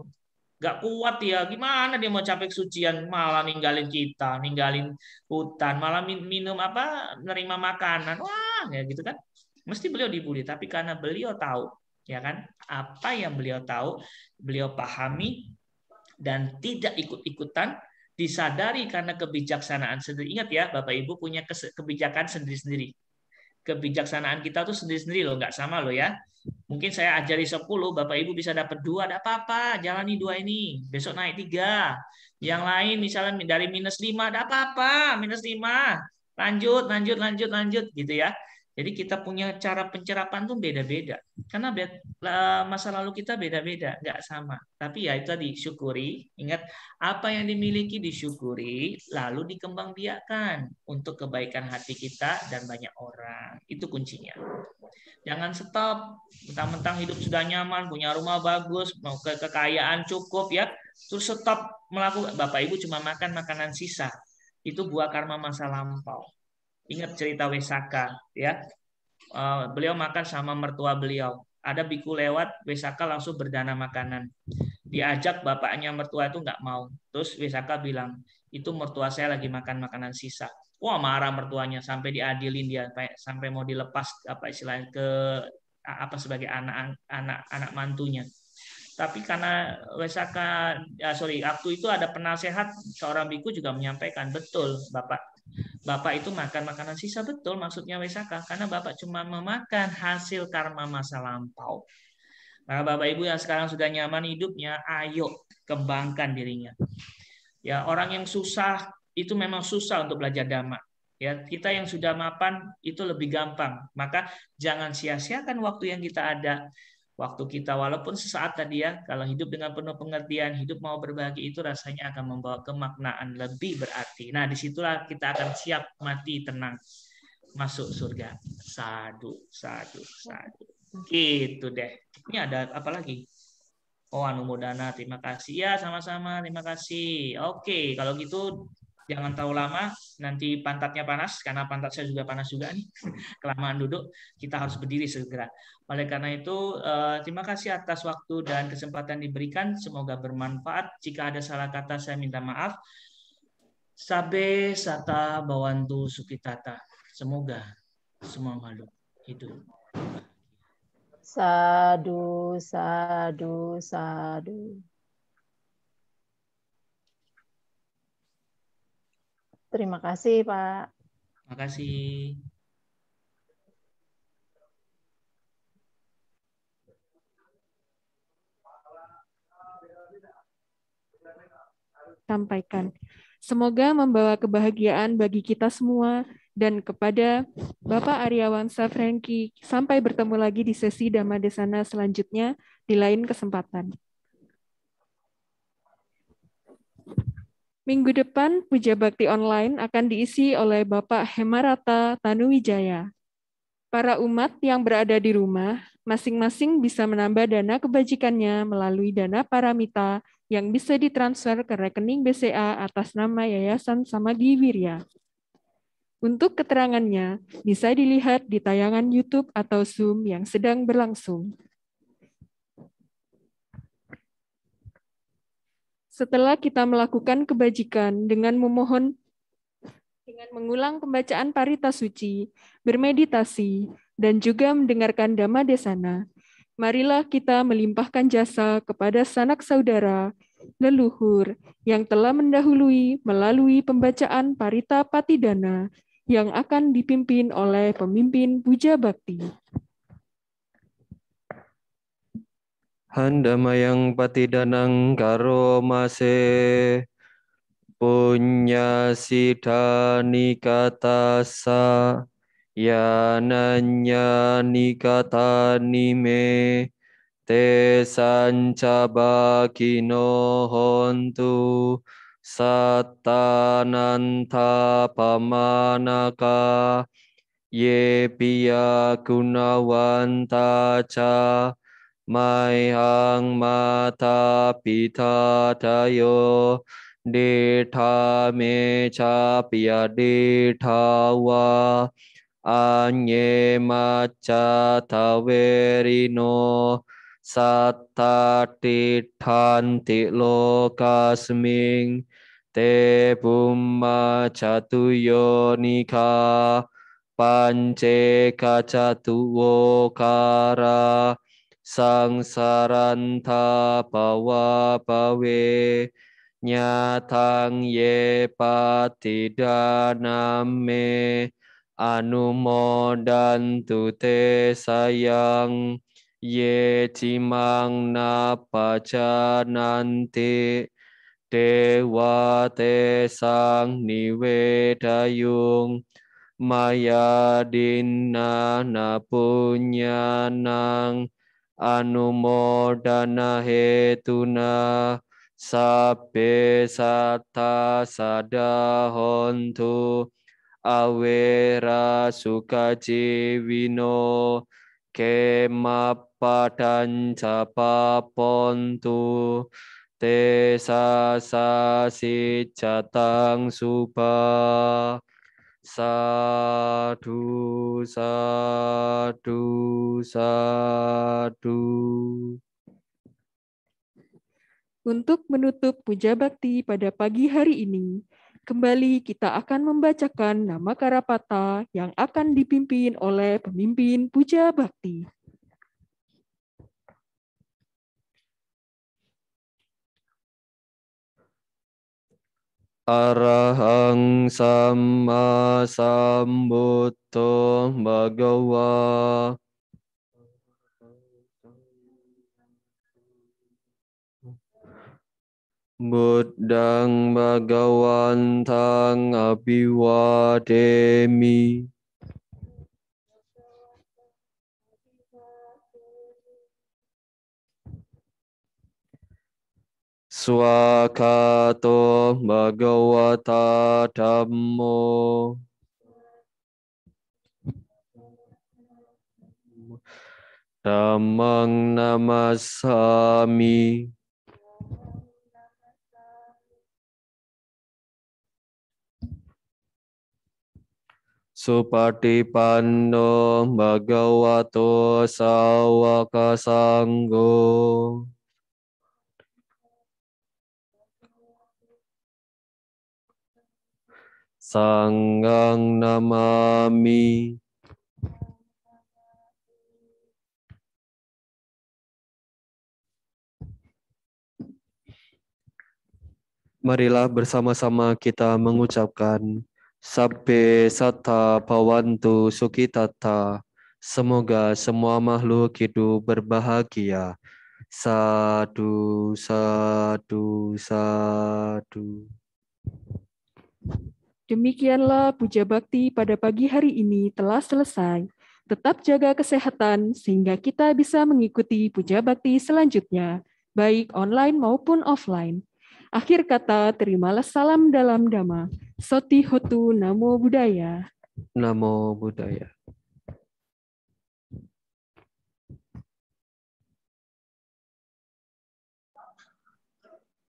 gak kuat ya gimana dia mau capek sucian malah ninggalin kita ninggalin hutan malah minum apa nerima makanan wah ya gitu kan mesti beliau dibully tapi karena beliau tahu ya kan apa yang beliau tahu beliau pahami dan tidak ikut-ikutan disadari karena kebijaksanaan sendiri ingat ya Bapak Ibu punya kebijakan sendiri-sendiri kebijaksanaan kita tuh sendiri-sendiri loh, nggak sama loh ya. Mungkin saya ajari 10, Bapak Ibu bisa dapat dua, ada apa-apa, jalani dua ini, besok naik tiga. Yang lain misalnya dari minus lima, ada apa-apa, minus lima. Lanjut, lanjut, lanjut, lanjut gitu ya. Jadi kita punya cara pencerapan tuh beda-beda. Karena beda, masa lalu kita beda-beda, nggak sama. Tapi ya itu tadi, syukuri. Ingat, apa yang dimiliki disyukuri, lalu dikembangbiakan untuk kebaikan hati kita dan banyak orang. Itu kuncinya. Jangan stop. Mentang-mentang hidup sudah nyaman, punya rumah bagus, mau ke kekayaan cukup ya. Terus stop melakukan. Bapak Ibu cuma makan makanan sisa. Itu buah karma masa lampau Ingat cerita Wesaka, ya. Uh, beliau makan sama mertua beliau. Ada biku lewat, Wesaka langsung berdana makanan. Diajak bapaknya mertua itu nggak mau. Terus Wesaka bilang, itu mertua saya lagi makan makanan sisa. Wah marah mertuanya sampai diadilin dia sampai mau dilepas apa istilahnya ke apa sebagai anak anak anak mantunya tapi karena Wesaka ya sorry waktu itu ada penasehat seorang biku juga menyampaikan betul bapak bapak itu makan makanan sisa betul maksudnya Wesaka karena bapak cuma memakan hasil karma masa lampau Maka nah, bapak ibu yang sekarang sudah nyaman hidupnya ayo kembangkan dirinya ya orang yang susah itu memang susah untuk belajar dhamma ya kita yang sudah mapan itu lebih gampang maka jangan sia-siakan waktu yang kita ada waktu kita walaupun sesaat tadi ya kalau hidup dengan penuh pengertian hidup mau berbagi itu rasanya akan membawa kemaknaan lebih berarti nah disitulah kita akan siap mati tenang masuk surga sadu sadu sadu gitu deh ini ada apa lagi oh Anu Mudana, terima kasih ya sama-sama terima kasih oke kalau gitu jangan tahu lama nanti pantatnya panas karena pantat saya juga panas juga nih (laughs) kelamaan duduk kita harus berdiri segera oleh karena itu eh, terima kasih atas waktu dan kesempatan diberikan semoga bermanfaat jika ada salah kata saya minta maaf sabe sata bawantu sukitata semoga semua makhluk hidup sadu sadu sadu Terima kasih, Pak. Terima kasih. Sampaikan. Semoga membawa kebahagiaan bagi kita semua dan kepada Bapak Aryawansa Franky. Sampai bertemu lagi di sesi Dhamma Desana selanjutnya di lain kesempatan. Minggu depan puja bakti online akan diisi oleh Bapak Hemarata Tanuwijaya. Para umat yang berada di rumah, masing-masing bisa menambah dana kebajikannya melalui dana paramita yang bisa ditransfer ke rekening BCA atas nama Yayasan Samadi Wirya. Untuk keterangannya, bisa dilihat di tayangan YouTube atau Zoom yang sedang berlangsung. setelah kita melakukan kebajikan dengan memohon dengan mengulang pembacaan parita suci, bermeditasi, dan juga mendengarkan dhamma desana. Marilah kita melimpahkan jasa kepada sanak saudara, leluhur, yang telah mendahului melalui pembacaan parita patidana yang akan dipimpin oleh pemimpin puja bakti. Handa pati danang karo mase punya sidani katasa yananya nikatani me te bagi hontu satananta pamanaka ye piya gunawanta cha mai hang mata pita tayo đi tha me cha pia đi tha wa an ye ma cha tha ve ri no satta ti than ti lo kasming te ma cha tu yo ni ka panche ka cha tu wo kara sangsaranta pawa pawe nyatang ye patidaname anumodan tute sayang ye cimang nanti dewa te sang niwedayung maya dinana nang anumodana hetuna sabbe satta sada awera awera wino kemapadan capapontu te sasa si jatang subah sadu sadu sadu untuk menutup puja bakti pada pagi hari ini, kembali kita akan membacakan nama Karapata yang akan dipimpin oleh pemimpin puja bakti. Arahang sama sambuto bagawa Buddhang bhagawantang apiwademi Swakato Bhagavata Dhammo Dhammang Namasami Supatipanno Bhagavato Sawaka Sanggo Sanggang namami. Marilah bersama-sama kita mengucapkan Sabbe Sata Pawantu Sukitata. Semoga semua makhluk hidup berbahagia. Sadu, sadu, sadu. Demikianlah puja bakti pada pagi hari ini telah selesai. Tetap jaga kesehatan sehingga kita bisa mengikuti puja bakti selanjutnya, baik online maupun offline. Akhir kata, terimalah salam dalam dhamma. Soti hotu namo buddhaya. Namo buddhaya.